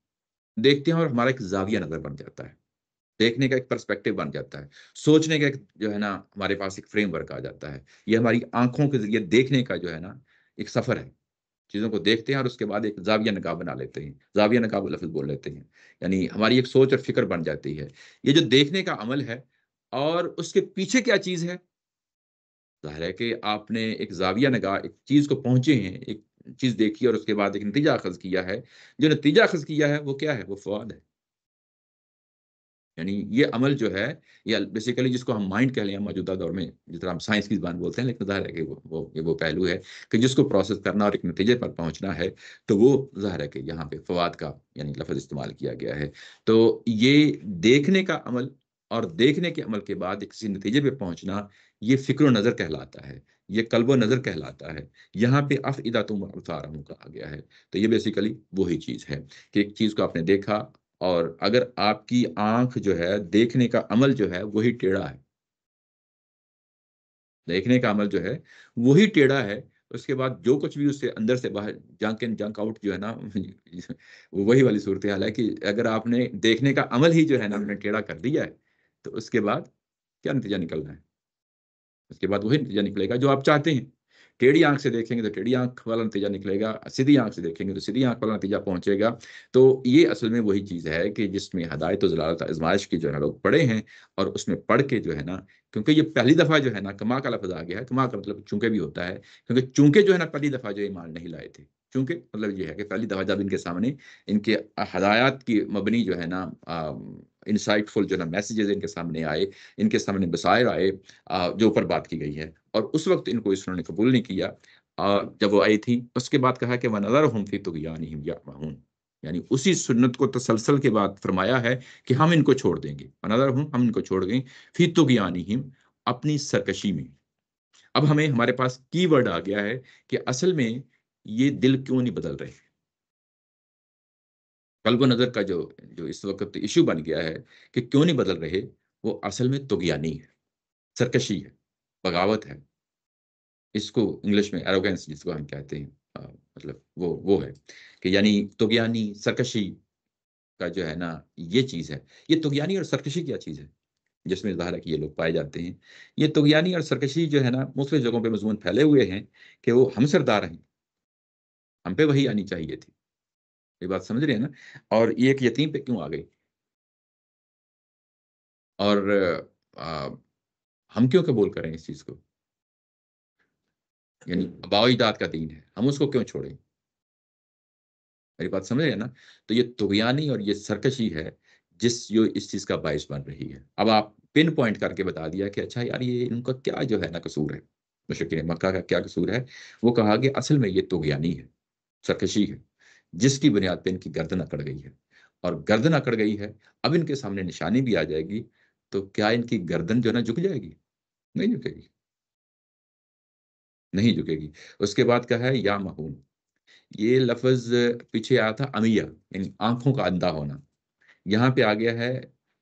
देखते हैं और हमारा एक जाविया नज़र बन जाता है देखने का एक पर्सपेक्टिव बन जाता है सोचने का एक जो है ना हमारे पास एक फ्रेमवर्क आ जाता है ये हमारी आंखों के जरिए देखने का जो है ना एक सफर है चीज़ों को देखते हैं और उसके बाद एक जाविया नकाब बना लेते हैं जाविया नकाब लफ्ज बोल लेते हैं यानी हमारी एक सोच और फिक्र बन जाती है ये जो देखने का अमल है और उसके पीछे क्या चीज़ है जाहिर है कि आपने एक जाविया नगा एक चीज़ को पहुंचे हैं एक चीज़ देखी और उसके बाद एक नतीजा अखज किया है जो नतीजा अखज किया है वो क्या है वो फवाद है यानी ये अमल जो है या बेसिकली जिसको हम माइंड कह लें मौजूदा दौर में जिस तरह हम साइंस की जबान बोलते हैं लेकिन जाहिर है कि वो वो ये वो पहलू है कि जिसको प्रोसेस करना और एक नतीजे पर पहुंचना है तो वो जाहिर है कि यहाँ पे फवाद का यानी लफज इस्तेमाल किया गया है तो ये देखने का अमल और देखने के अमल के बाद किसी नतीजे पर पहुंचना ये फिक्र नज़र कहलाता है ये कल्बो नज़र कहलाता है यहाँ पे अफ इदा तुम उतारा कहा गया है तो ये बेसिकली वही चीज़ है कि एक चीज़ को आपने देखा और अगर आपकी आंख जो है देखने का अमल जो है वही टेढ़ा है देखने का अमल जो है वही टेढ़ा है उसके बाद जो कुछ भी उससे अंदर से बाहर जंक एंड जंक आउट जो है ना वो वही वाली सूरत हाल है कि अगर आपने देखने का अमल ही जो है ना आपने टेढ़ा कर दिया है तो उसके बाद क्या नतीजा निकलना है उसके बाद वही नतीजा निकलेगा जो आप चाहते हैं टेढ़ी आंख से देखेंगे तो टेढ़ी आंख वाला नतीजा निकलेगा सीधी आंख से देखेंगे तो सीधी आंख वाला नतीजा पहुंचेगा तो ये असल में वही चीज़ है कि जिसमें हदायत जलालत आजमाइश की जो है ना लोग पढ़े हैं और उसमें पढ़ के जो है ना क्योंकि ये पहली दफ़ा जो है ना कमा का लफ्ज़ आ गया है कमा का मतलब चूंकि भी होता है क्योंकि चूंकि जो है ना पहली दफ़ा जो ईमान नहीं लाए थे चूंकि मतलब ये है कि पहली दफ़ा जब इनके सामने इनके हदायत की मबनी जो है ना इंसाइटफुल जो है ना मैसेजेस इनके सामने आए इनके सामने बसायर आए जो ऊपर बात की गई है और उस वक्त इनको इसरो ने कबूल नहीं किया जब वो आई थी उसके बाद कहा कि वह नजर हम थी तो यानी याहून यानी उसी सुन्नत को तसलसल के बाद फरमाया है कि हम इनको छोड़ देंगे अनदर हम हम इनको छोड़ गए फी तो हिम अपनी सरकशी में अब हमें हमारे पास की वर्ड आ गया है कि असल में ये दिल क्यों नहीं बदल रहे कल्ब नजर का जो जो इस वक्त इशू बन गया है कि क्यों नहीं बदल रहे वो असल में तुगयानी है सरकशी है बगावत है इसको इंग्लिश में एरोगेंस जिसको हम कहते हैं मतलब वो वो है कि यानी तुगयानी सरकशी का जो है ना ये चीज़ है ये तुगयानी और सरकशी क्या चीज़ है जिसमें ज़ाहिर है कि ये लोग पाए जाते हैं ये तुगयानी और सरकशी जो है ना मुख्तु जगहों पर मजमून फैले हुए हैं कि वो हम सरदार हैं हम पे वही आनी चाहिए थी ये बात समझ रहे हैं ना और ये एक यतीम पे क्यों आ गई और आ, हम क्यों कबूल करें इस चीज को यानी बाईदाद का दीन है हम उसको क्यों छोड़ें मेरी बात समझ रहे हैं ना तो ये तुगयानी और ये सरकशी है जिस जो इस चीज का बायस बन रही है अब आप पिन पॉइंट करके बता दिया कि अच्छा यार ये इनका क्या जो है ना कसूर है मुशक्र मक्का का क्या कसूर है वो कहा कि असल में ये तुगयानी है सरकशी है जिसकी बुनियाद पर इनकी गर्दन अकड़ गई है और गर्दन अकड़ गई है अब इनके सामने निशानी भी आ जाएगी तो क्या इनकी गर्दन जो है ना झुक जाएगी नहीं झुकेगी नहीं झुकेगी उसके बाद क्या है या महून ये लफज पीछे आया था अमिया यानी आंखों का अंधा होना यहाँ पे आ गया है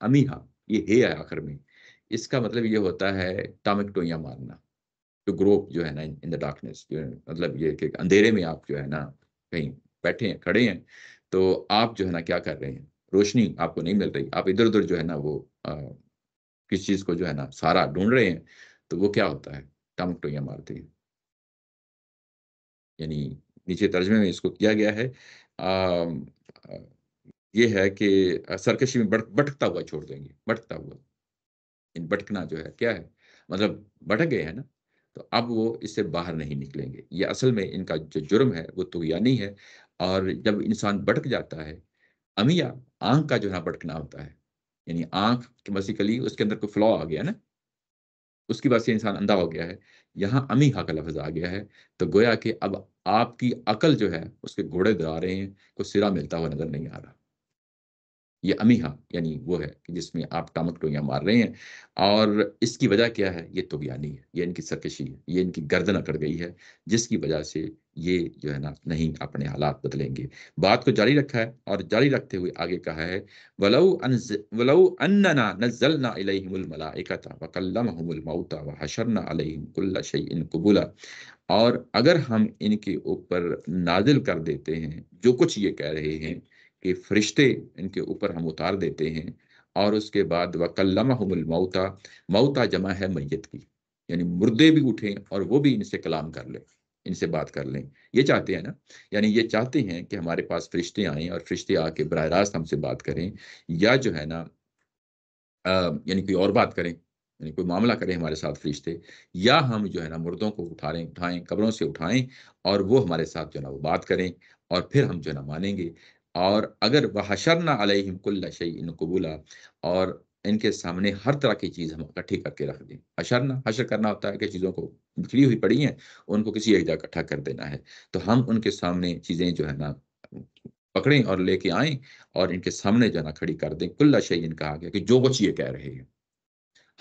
अमीहा ये हे है आखिर में इसका मतलब ये होता है टामिक टोया मारना टू तो ग्रोप जो है ना इन द डार्कनेस जो है मतलब ये कि अंधेरे में आप जो है ना कहीं बैठे हैं खड़े हैं तो आप जो है ना क्या कर रहे हैं रोशनी आपको नहीं मिल रही आप इधर उधर जो है ना वो आ, किस चीज़ को जो है ना सारा ढूंढ रहे हैं तो वो क्या होता है टम टू एम आर यानी नीचे तर्जमे में इसको किया गया है आ, ये है कि सरकशी में बट भटकता हुआ छोड़ देंगे भटकता हुआ इन भटकना जो है क्या है मतलब भटक गए हैं ना तो अब वो इससे बाहर नहीं निकलेंगे ये असल में इनका जो जुर्म है वो तो नहीं है और जब इंसान भटक जाता है अमिया आंख का जो है भटकना होता है यानी आंख बेसिकली उसके अंदर कोई फ्लॉ आ गया ना उसकी वजह से इंसान अंधा हो गया है यहाँ अमीहा का लफ्ज आ गया है तो गोया कि अब आपकी अकल जो है उसके घोड़े दरा रहे हैं कुछ सिरा मिलता हुआ नजर नहीं आ रहा ये अमीहा यानी वो है कि जिसमें आप टामक टोया मार रहे हैं और इसकी वजह क्या है ये तोबियानी है ये इनकी सरकशी है ये इनकी गर्दन अकड़ गई है जिसकी वजह से ये जो है ना नहीं अपने हालात बदलेंगे बात को जारी रखा है और जारी रखते हुए आगे कहा है वलऊ वलऊ अन्ना व हशरना कुल्ला और अगर हम इनके ऊपर नाजिल कर देते हैं जो कुछ ये कह रहे हैं कि फरिश्ते इनके ऊपर हम उतार देते हैं और उसके बाद वकल्लम मऊता मऊता जमा है मैयत की यानी मुर्दे भी उठें और वो भी इनसे कलाम कर लें इनसे बात कर लें ये चाहते हैं ना यानी ये चाहते हैं कि हमारे पास फरिश्ते आए और फरिश्ते आके बर रास्त हमसे बात करें या जो है ना यानी कोई और बात करें यानी कोई मामला करें हमारे साथ फरिश्ते या हम जो है ना मुर्दों को उठा रहे उठाएं कब्रों से उठाएं और वो हमारे साथ जो है ना वो बात करें और फिर हम जो है ना मानेंगे और अगर वह हशरना अलहम कुल्ला शई कबूला और इनके सामने हर तरह की चीज़ हम इकट्ठी करके रख दें हशरना हशर करना होता है कि चीज़ों को बिखरी हुई पड़ी हैं उनको किसी एक जगह इकट्ठा कर देना है तो हम उनके सामने चीज़ें जो है ना पकड़ें और लेके आए और इनके सामने जो है ना खड़ी कर दें कुल्ला शई इनका आ गया कि जो कुछ ये कह रहे हैं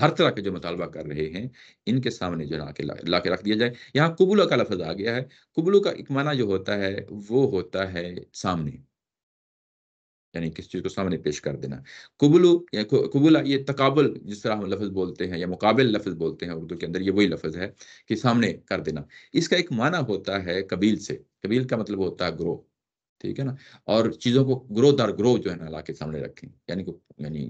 हर तरह के जो मुतालबा कर रहे हैं इनके सामने जो ना के ला के रख दिया जाए यहाँ कुबुला का लफज आ गया है कुबुलों का एक माना जो होता है वो होता है सामने यानी किसी चीज़ को सामने पेश कर देना कुबलू या कुबला ये तकाबुल जिस तरह हम लफ्ज़ बोलते हैं या मुकाबिल लफ्ज़ बोलते हैं उर्दू के अंदर ये वही लफ्ज़ है कि सामने कर देना इसका एक माना होता है कबील से कबील का मतलब होता है ग्रो ठीक है ना और चीज़ों को ग्रो दर ग्रो जो है ना ला के सामने रखें यानी यानी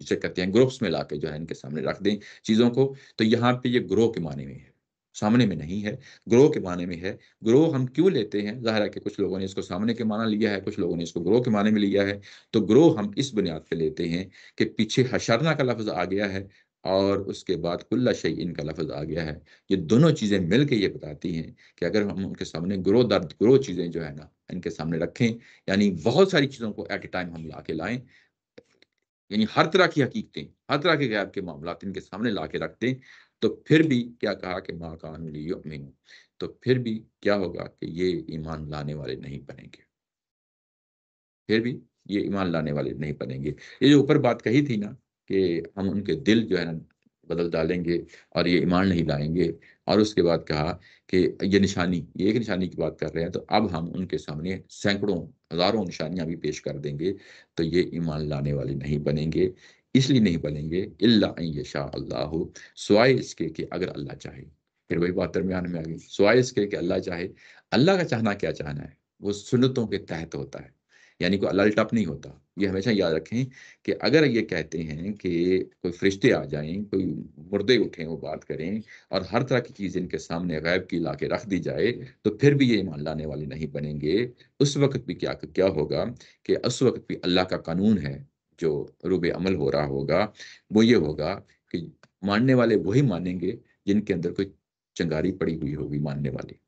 जिसे कहते हैं ग्रुप्स में ला के जो है इनके सामने रख दें चीज़ों को तो यहाँ पे ये ग्रो के माने में है सामने में नहीं है ग्रोह के माने में है ग्रोह हम क्यों लेते हैं जाहिर है कि कुछ लोगों ने इसको सामने के माना लिया है कुछ लोगों ने इसको ग्रोह के माने में लिया है तो ग्रोह हम इस बुनियाद पे लेते हैं कि पीछे हशरना का लफ्ज आ गया है और उसके बाद कुल्ला शही इनका लफ्ज आ गया है ये दोनों चीज़ें मिल के ये बताती हैं कि अगर हम उनके सामने ग्रो दर्द ग्रो चीज़ें जो है ना इनके सामने रखें यानी बहुत सारी चीज़ों को एट ए टाइम हम ला के लाएं यानी हर तरह की हकीकतें हर तरह के गैब के मामला इनके सामने ला के रखते तो फिर भी क्या कहा कि माँ का अनुमीन तो फिर भी क्या होगा कि ये ईमान लाने वाले नहीं बनेंगे फिर भी ये ईमान लाने वाले नहीं बनेंगे ये जो ऊपर बात कही थी ना कि हम उनके दिल जो है ना बदल डालेंगे और ये ईमान नहीं लाएंगे और उसके बाद कहा कि ये निशानी ये एक निशानी की बात कर रहे हैं तो अब हम उनके सामने सैकड़ों हज़ारों निशानियां भी पेश कर देंगे तो ये ईमान लाने वाले नहीं बनेंगे इसलिए नहीं बनेंगे इल्ला शाह अल्लाह सवाए इसके कि अगर अल्लाह चाहे फिर वही बात दरमियान में आ गई सवाए इसके कि अल्लाह चाहे अल्लाह का चाहना क्या चाहना है वो सुनतों के तहत होता है यानी कोई अलल्टअप नहीं होता ये हमेशा याद रखें कि अगर ये कहते हैं कि कोई फरिश्ते आ जाएं कोई मुर्दे उठें वो बात करें और हर तरह की चीज़ इनके सामने गैब की ला के रख दी जाए तो फिर भी ये ईमान लाने वाले नहीं बनेंगे उस वक्त भी क्या क्या होगा कि उस वक्त भी अल्लाह का कानून है जो रूब अमल हो रहा होगा वो ये होगा कि मानने वाले वही मानेंगे जिनके अंदर कोई चंगारी पड़ी हुई होगी मानने वाली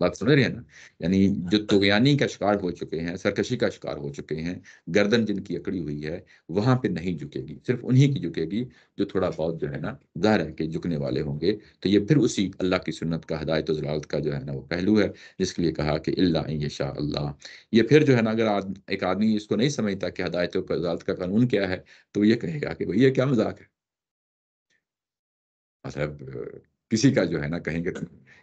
बात समझ रहे हैं ना यानी जो तुगयानी का शिकार हो चुके हैं सरकशी का शिकार हो चुके हैं गर्दन जिनकी अकड़ी हुई है वहां पे नहीं झुकेगी सिर्फ उन्हीं की झुकेगी जो थोड़ा बहुत जो है ना जाहिर है कि झुकने वाले होंगे तो ये फिर उसी अल्लाह की सुन्नत का हदायत जलालत का जो है ना वो पहलू है जिसके लिए कहा कि अल्ला अल्लाह ये फिर जो है ना अगर आद, एक आदमी इसको नहीं समझता कि हदायत जलालत का कानून क्या है तो ये कहेगा कि भाई ये क्या मजाक है मतलब किसी का जो है ना कहीं तो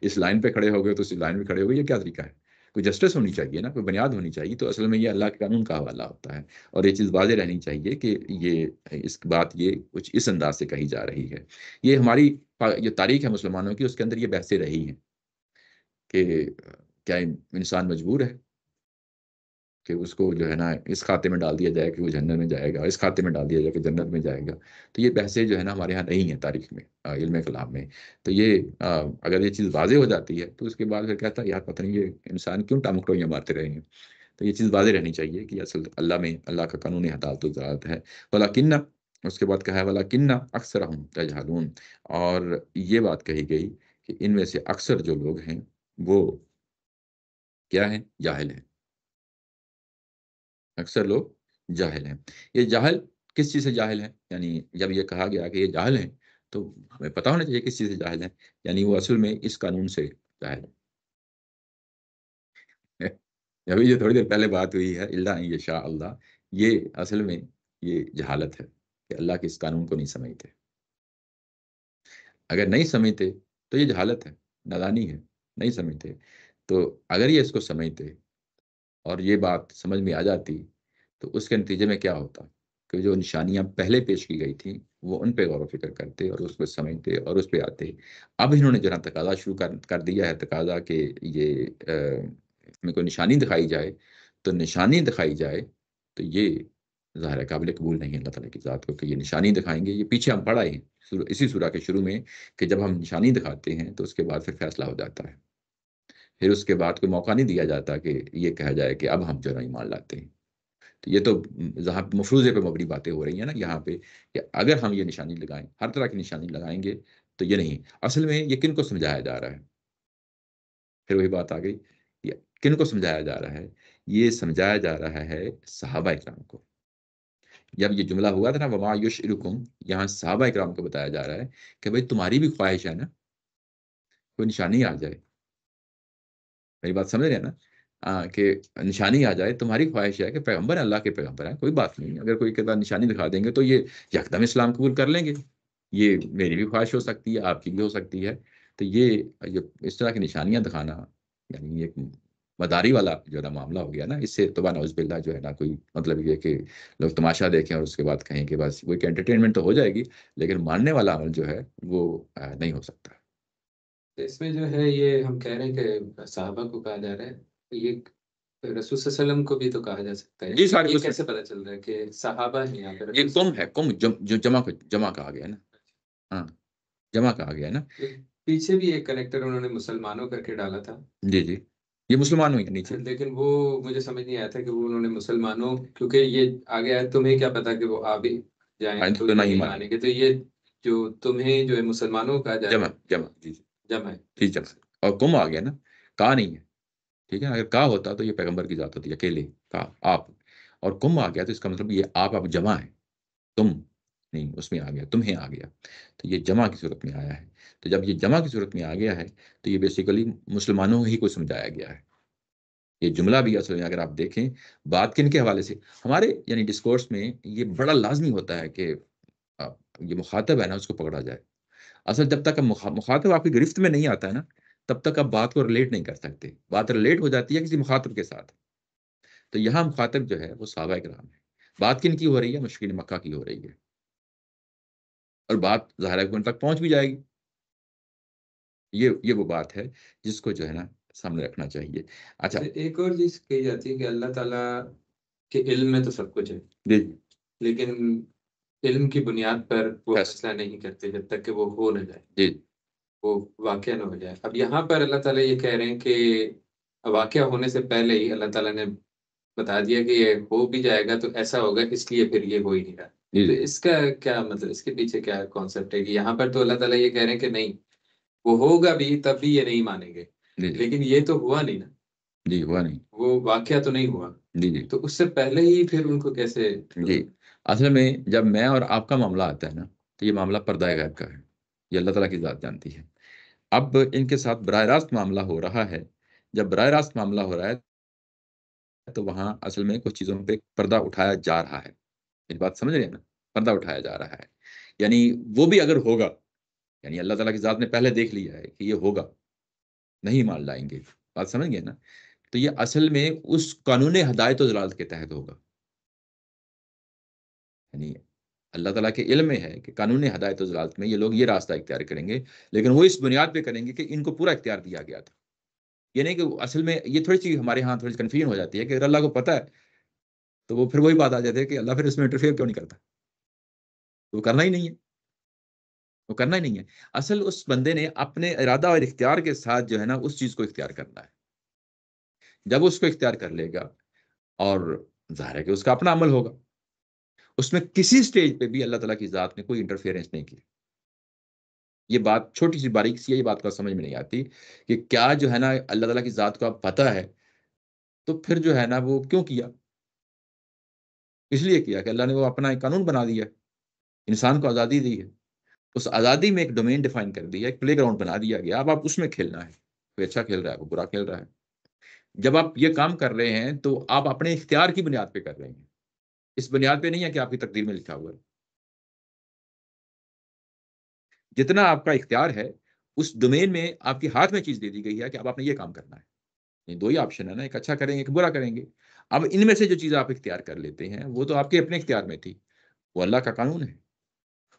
इस लाइन पे खड़े हो गए तो इस लाइन में खड़े हो गए ये क्या तरीका है कोई जस्टिस होनी चाहिए ना कोई बुनियाद होनी चाहिए तो असल में ये अल्लाह के कानून का हवाला होता है और ये चीज़ वाजे रहनी चाहिए कि ये इस बात ये कुछ इस अंदाज से कही जा रही है ये हमारी जो तारीख है मुसलमानों की उसके अंदर ये बहसें रही हैं कि क्या इंसान मजबूर है कि उसको जो है ना इस खाते में डाल दिया जाए कि वो जन्नत में जाएगा इस खाते में डाल दिया जाए कि जन्नत में जाएगा तो ये बहसें जो है ना हमारे यहाँ नहीं है तारीख में इल्म कलाम में तो ये आ, अगर ये चीज़ वाजे हो जाती है तो उसके बाद फिर कहता है यार पता नहीं ये इंसान क्यों टामकटोइयाँ मारते रहेंगे तो ये चीज़ वाजे रहनी चाहिए कि असल अल्लाह में अल्लाह का कानून हदालत तो ज़्यादा है वाला किन्ना उसके बाद कहा है वाला किन्ना अक्सर हम तजहालून और ये बात कही गई कि इनमें से अक्सर जो लोग हैं वो क्या है जाहिल है अक्सर लोग जाहल हैं ये जाहल किस चीज़ से जाहल है यानी जब ये कहा गया कि ये जाहल है तो हमें पता होना चाहिए किस चीज़ से जाहल है यानी वो असल में इस कानून से जाहल है अभी जो थोड़ी देर पहले बात हुई है अल्लाह ये शाह अल्लाह ये असल में ये जहालत है कि अल्लाह के इस कानून को नहीं समझते अगर नहीं समझते तो ये जहालत है नादानी है नहीं समझते तो अगर ये इसको समझते और ये बात समझ में आ जाती तो उसके नतीजे में क्या होता कि जो निशानियाँ पहले पेश की गई थी वो उन पर गौर फिक्र करते और उसको समझते और उस पर आते अब इन्होंने जो तकाजा शुरू कर कर दिया है तकाजा कि ये मेरे को निशानी दिखाई जाए तो निशानी दिखाई जाए तो ये ज़ाहिर काबिल कबूल नहीं है अल्लाह ताला की ज़ात को कि ये निशानी दिखाएंगे ये पीछे हम पढ़ाए इसी सूरा के शुरू में कि जब हम निशानी दिखाते हैं तो उसके बाद फिर फैसला हो जाता है फिर उसके बाद कोई मौका नहीं दिया जाता कि ये कहा जाए कि अब हम जो है ईमान लाते हैं तो ये तो हम्म, जहाँ मफरूजे पे मबनी बातें हो रही हैं ना यहाँ पे कि अगर हम ये निशानी लगाएं हर तरह की निशानी लगाएंगे तो ये नहीं असल में ये किन को समझाया जा रहा है फिर वही बात आ गई किन को समझाया जा रहा है ये समझाया जा रहा है सहाबा इक्राम को जब ये जुमला हुआ था ना वमा युश यहाँ सहाबा इक्राम को बताया जा रहा है कि भाई तुम्हारी भी ख्वाहिश है ना कोई निशानी आ जाए मेरी बात समझ रहे हैं ना आ, कि निशानी आ जाए तुम्हारी ख्वाहिश है कि पैगम्बर अल्लाह के पैगम्बर है कोई बात नहीं अगर कोई कहता निशानी दिखा देंगे तो ये यकदम इस्लाम कबूल कर लेंगे ये मेरी भी ख्वाहिश हो सकती है आपकी भी हो सकती है तो ये जो इस तरह की निशानियाँ दिखाना यानी एक मदारी वाला जो है ना मामला हो गया ना इससे तो बिल्ला जो है ना कोई मतलब ये कि लोग तमाशा देखें और उसके बाद कहें कि बस वो एक एंटरटेनमेंट तो हो जाएगी लेकिन मानने वाला अमल जो है वो नहीं हो सकता तो इसमें जो है ये हम कह रहे हैं कि साहबा को कहा जा रहा है ये रसूल सल्लम को भी तो कहा जा सकता है जी सारे ये कैसे पता चल रहा है कि साहबा है यहाँ पर ये कुम है कुम जो जमा को जमा कहा गया ना अच्छा। हाँ जमा कहा गया ना पीछे भी एक कनेक्टर उन्होंने मुसलमानों करके डाला था जी जी ये मुसलमानों ही नीचे हाँ, लेकिन वो मुझे समझ नहीं आया था कि वो उन्होंने मुसलमानों क्योंकि ये आ गया है तुम्हें क्या पता कि वो आ भी जाए हाँ, तो, तो नहीं मानेंगे तो ये जो तुम्हें जो है मुसलमानों का जमा जमा जी जी जम है ठीक चल से और कुम आ गया ना का नहीं है ठीक है अगर का होता तो ये पैगंबर की जात होती है अकेले का आप और कुम आ गया तो इसका मतलब ये आप अब जमा है तुम नहीं उसमें आ गया तुम्हें आ गया तो ये जमा की सूरत में आया है तो जब ये जमा की सूरत में आ गया है तो ये बेसिकली मुसलमानों ही को समझाया गया है ये जुमला भी असल में अगर आप देखें बात किन के हवाले से हमारे यानी डिस्कोर्स में ये बड़ा लाजमी होता है कि ये मुखातब है ना उसको पकड़ा जाए असल जब तक मुखातब आपकी गिरफ्त में नहीं आता है ना तब तक आप बात को रिलेट नहीं कर सकते बात रिलेट हो जाती है किसी मुखातब के साथ तो यहाँ मुखातब जो है वो सहाबा कराम है बात किन की हो रही है मुश्किल मक्का की हो रही है और बात जहरा तक पहुँच भी जाएगी ये ये वो बात है जिसको जो है ना सामने रखना चाहिए अच्छा, अच्छा एक और चीज कही जाती है कि अल्लाह ताला के इल्म में तो सब कुछ है जी लेकिन इल्म की बुनियाद पर वो फैसला नहीं करते जब तक कि वो हो ना जाए जी वो वाक्य ना हो जाए अब यहाँ पर अल्लाह ताला ये कह रहे हैं कि वाक्य होने से पहले ही अल्लाह ताला ने बता दिया कि ये हो भी जाएगा तो ऐसा होगा इसलिए फिर ये हो ही नहीं रहा तो इसका क्या मतलब इसके पीछे क्या कॉन्सेप्ट है कि यहाँ पर तो अल्लाह ताला ये कह रहे हैं कि नहीं वो होगा भी तब भी ये नहीं मानेंगे लेकिन ये तो हुआ नहीं ना जी हुआ नहीं वो वाक्य तो नहीं हुआ जी जी तो उससे पहले ही फिर उनको कैसे जी असल में जब मैं और आपका मामला आता है ना तो ये मामला पर्दा गायब का है ये अल्लाह तला की ज़ात जानती है अब इनके साथ बर रास्त मामला हो रहा है जब बर रास्त मामला हो रहा है तो वहां असल में कुछ चीज़ों पे पर्दा उठाया जा रहा है मेरी बात समझ रहे हैं ना पर्दा उठाया जा रहा है यानी वो भी अगर होगा यानी अल्लाह ताला की ज़ात ने पहले देख लिया है कि ये होगा नहीं मान लाएंगे बात समझ गए ना तो ये असल में उस कानून हदायत जलाल के तहत होगा यानी अल्लाह तला के इल्म में है कि कानून हदायत जलाल में ये लोग ये रास्ता इख्तियार करेंगे लेकिन वो इस बुनियाद पर करेंगे कि इनको पूरा इख्तियार दिया गया था ये नहीं कि असल में ये थोड़ी सी हमारे यहाँ थोड़ी कन्फ्यूजन हो जाती है कि अगर अल्लाह को पता है तो वो फिर वही बात आ जाती है कि अल्लाह फिर इसमें इंटरफेयर क्यों नहीं करता वो करना ही नहीं है वो करना ही नहीं है असल उस बंदे ने अपने इरादा और इख्तियार के साथ जो है ना उस चीज़ को इख्तियार करना है जब उसको इख्तियार कर लेगा और जाहिर है कि उसका अपना अमल होगा उसमें किसी स्टेज पे भी अल्लाह ताला की ज़ात ने कोई इंटरफेरेंस नहीं किया ये बात छोटी सी बारीक सी है ये बात का समझ में नहीं आती कि क्या जो है ना अल्लाह ताला की ज़ात को आप पता है तो फिर जो है ना वो क्यों किया इसलिए किया कि अल्लाह ने वो अपना एक कानून बना दिया इंसान को आज़ादी दी है उस आज़ादी में एक डोमेन डिफाइन कर दी है एक प्ले ग्राउंड बना दिया गया अब आप उसमें खेलना है कोई अच्छा खेल रहा है कोई बुरा खेल रहा है जब आप ये काम कर रहे हैं तो आप अपने इख्तियार की बुनियाद पे कर रहे हैं इस बुनियाद पे नहीं है कि आपकी तकदीर में लिखा हुआ है जितना आपका इख्तियार है उस डोमेन में आपके हाथ में चीज दे दी गई है कि अब आपने ये काम करना है दो ही ऑप्शन है ना एक अच्छा करेंगे एक बुरा करेंगे अब इनमें से जो चीज़ आप इख्तियार कर लेते हैं वो तो आपके अपने इख्तियार में थी वो अल्लाह का कानून है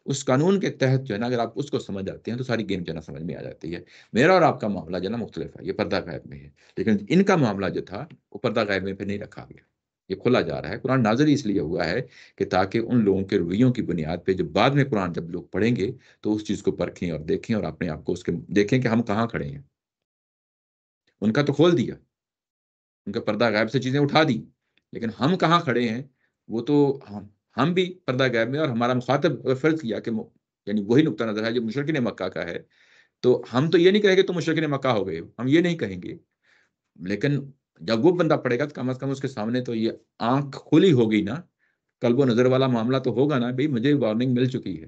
उस कानून के तहत जो है ना अगर आप उसको समझ जाते हैं तो सारी गेम जो है ना समझ में आ जाती है मेरा और आपका मामला जो है ना मुख्तलिफ है ये पर्दा गायब में है लेकिन इनका मामला जो था वो पर्दा गायब में फिर नहीं रखा गया ये खोला जा रहा है कुरान नाजरी इसलिए हुआ है कि ताकि उन लोगों के रवैयों की बुनियाद पर जो बाद में कुरान जब लोग पढ़ेंगे तो उस चीज़ को परखें और देखें और अपने आप को उसके देखें कि हम कहाँ खड़े हैं उनका तो खोल दिया उनका पर्दा गायब से चीज़ें उठा दी लेकिन हम कहाँ खड़े हैं वो तो हम हम भी पर्दा गैब में और हमारा मुखातब फर्ज किया कि यानी वही नुकता नजर है जो ने मक्का का है तो हम तो ये नहीं कहेंगे तुम तो ने मक्का हो गए हम ये नहीं कहेंगे लेकिन जब वो बंदा पड़ेगा तो कम अज कम उसके सामने तो ये आंख खुली होगी ना कल वो नजर वाला मामला तो होगा ना भाई मुझे वार्निंग मिल चुकी है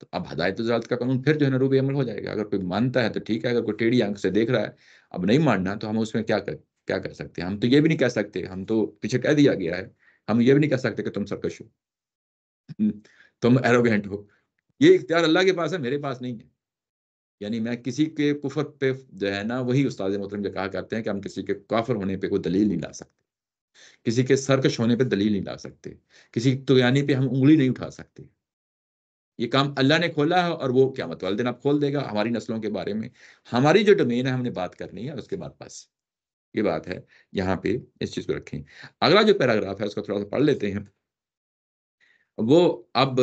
तो अब हदायत वजालत तो का कानून फिर जो है ना रूबी अमल हो जाएगा अगर कोई मानता है तो ठीक है अगर कोई टेढ़ी आंख से देख रहा है अब नहीं मानना तो हम उसमें क्या कर क्या कर सकते हैं हम तो ये भी नहीं कह सकते हम तो पीछे कह दिया गया है हम ये भी नहीं कह सकते कि तुम सरकश हो हम्म, तुम एरोगेंट हो ये इख्तियार अल्लाह के पास है मेरे पास नहीं है यानी मैं किसी के कुफर पे जो है ना वही उस्ताद मोहतरम जो कहा करते हैं कि हम किसी के काफर होने पे कोई दलील नहीं ला सकते किसी के सरकश होने पे दलील नहीं ला सकते किसी तो यानी पे हम उंगली नहीं उठा सकते ये काम अल्लाह ने खोला है और वो क्या मतलब दिन आप खोल देगा हमारी नस्लों के बारे में हमारी जो डोमेन है हमने बात करनी है उसके बाद पास ये बात है यहाँ पे इस चीज को रखें अगला जो पैराग्राफ है उसको थोड़ा सा पढ़ लेते हैं वो अब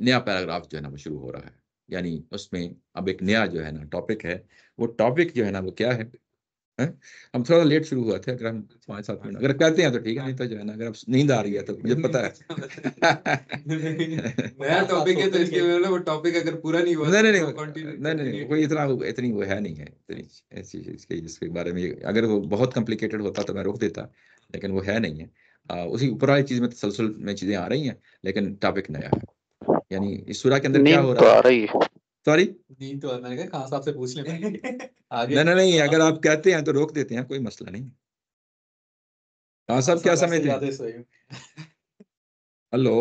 नया पैराग्राफ जो है ना वो शुरू हो रहा है यानी उसमें अब एक नया जो है ना टॉपिक है वो टॉपिक जो है ना वो क्या है है हम थोड़ा लेट शुरू हुआ थे अगर हम पाँच सात मिनट अगर करते हैं तो ठीक है नहीं तो जो है ना अगर आप नींद आ रही है तो मुझे पता है नया टॉपिक है तो इसके तो वो टॉपिक अगर पूरा नहीं हुआ नहीं नहीं तो नहीं नहीं कोई इतना इतनी वो है नहीं है इतनी ऐसी इसके इसके बारे में अगर वो बहुत कॉम्प्लिकेटेड होता तो मैं रोक देता लेकिन वो है नहीं है उसी ऊपर वाली चीज में तसलसल में चीजें आ रही हैं लेकिन टॉपिक नया है यानी इस सूरा के अंदर क्या हो तो रहा है सॉरी नहीं तो मैंने कहा कहाँ साहब से पूछ लें आगे नहीं नहीं अगर आप कहते हैं तो रोक देते हैं कोई मसला नहीं खान साहब क्या समझते हैं हेलो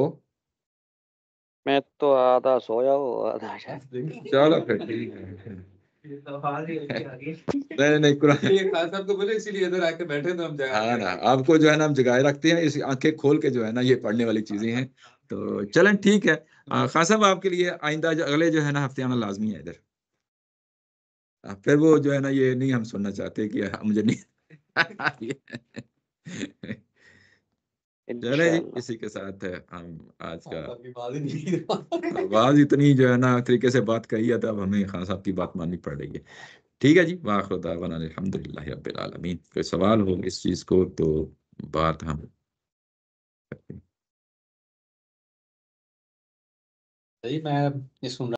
मैं तो आधा सोया हूँ आधा चलो फिर तो नहीं नहीं कुरान खान साहब को बोले इसीलिए इधर आके बैठे तो हम जगह हाँ ना आपको जो है ना हम जगाए रखते हैं इस आंखें खोल के जो है ना ये पढ़ने वाली चीजें हैं तो चलें ठीक है खास साहब आपके लिए आइंदा अगले जो है ना हफ्ते आना लाजमी है इधर फिर वो जो है ना ये नहीं हम सुनना चाहते कि हाँ, मुझे नहीं चले इसी के साथ हम आज का आवाज इतनी जो है ना तरीके से बात कही है तो अब हमें खान साहब की बात माननी पड़ रही है ठीक है जी वाखुदावन अलहमदिल्ला रबालमीन कोई सवाल हो इस चीज़ को तो बात हम aí, mas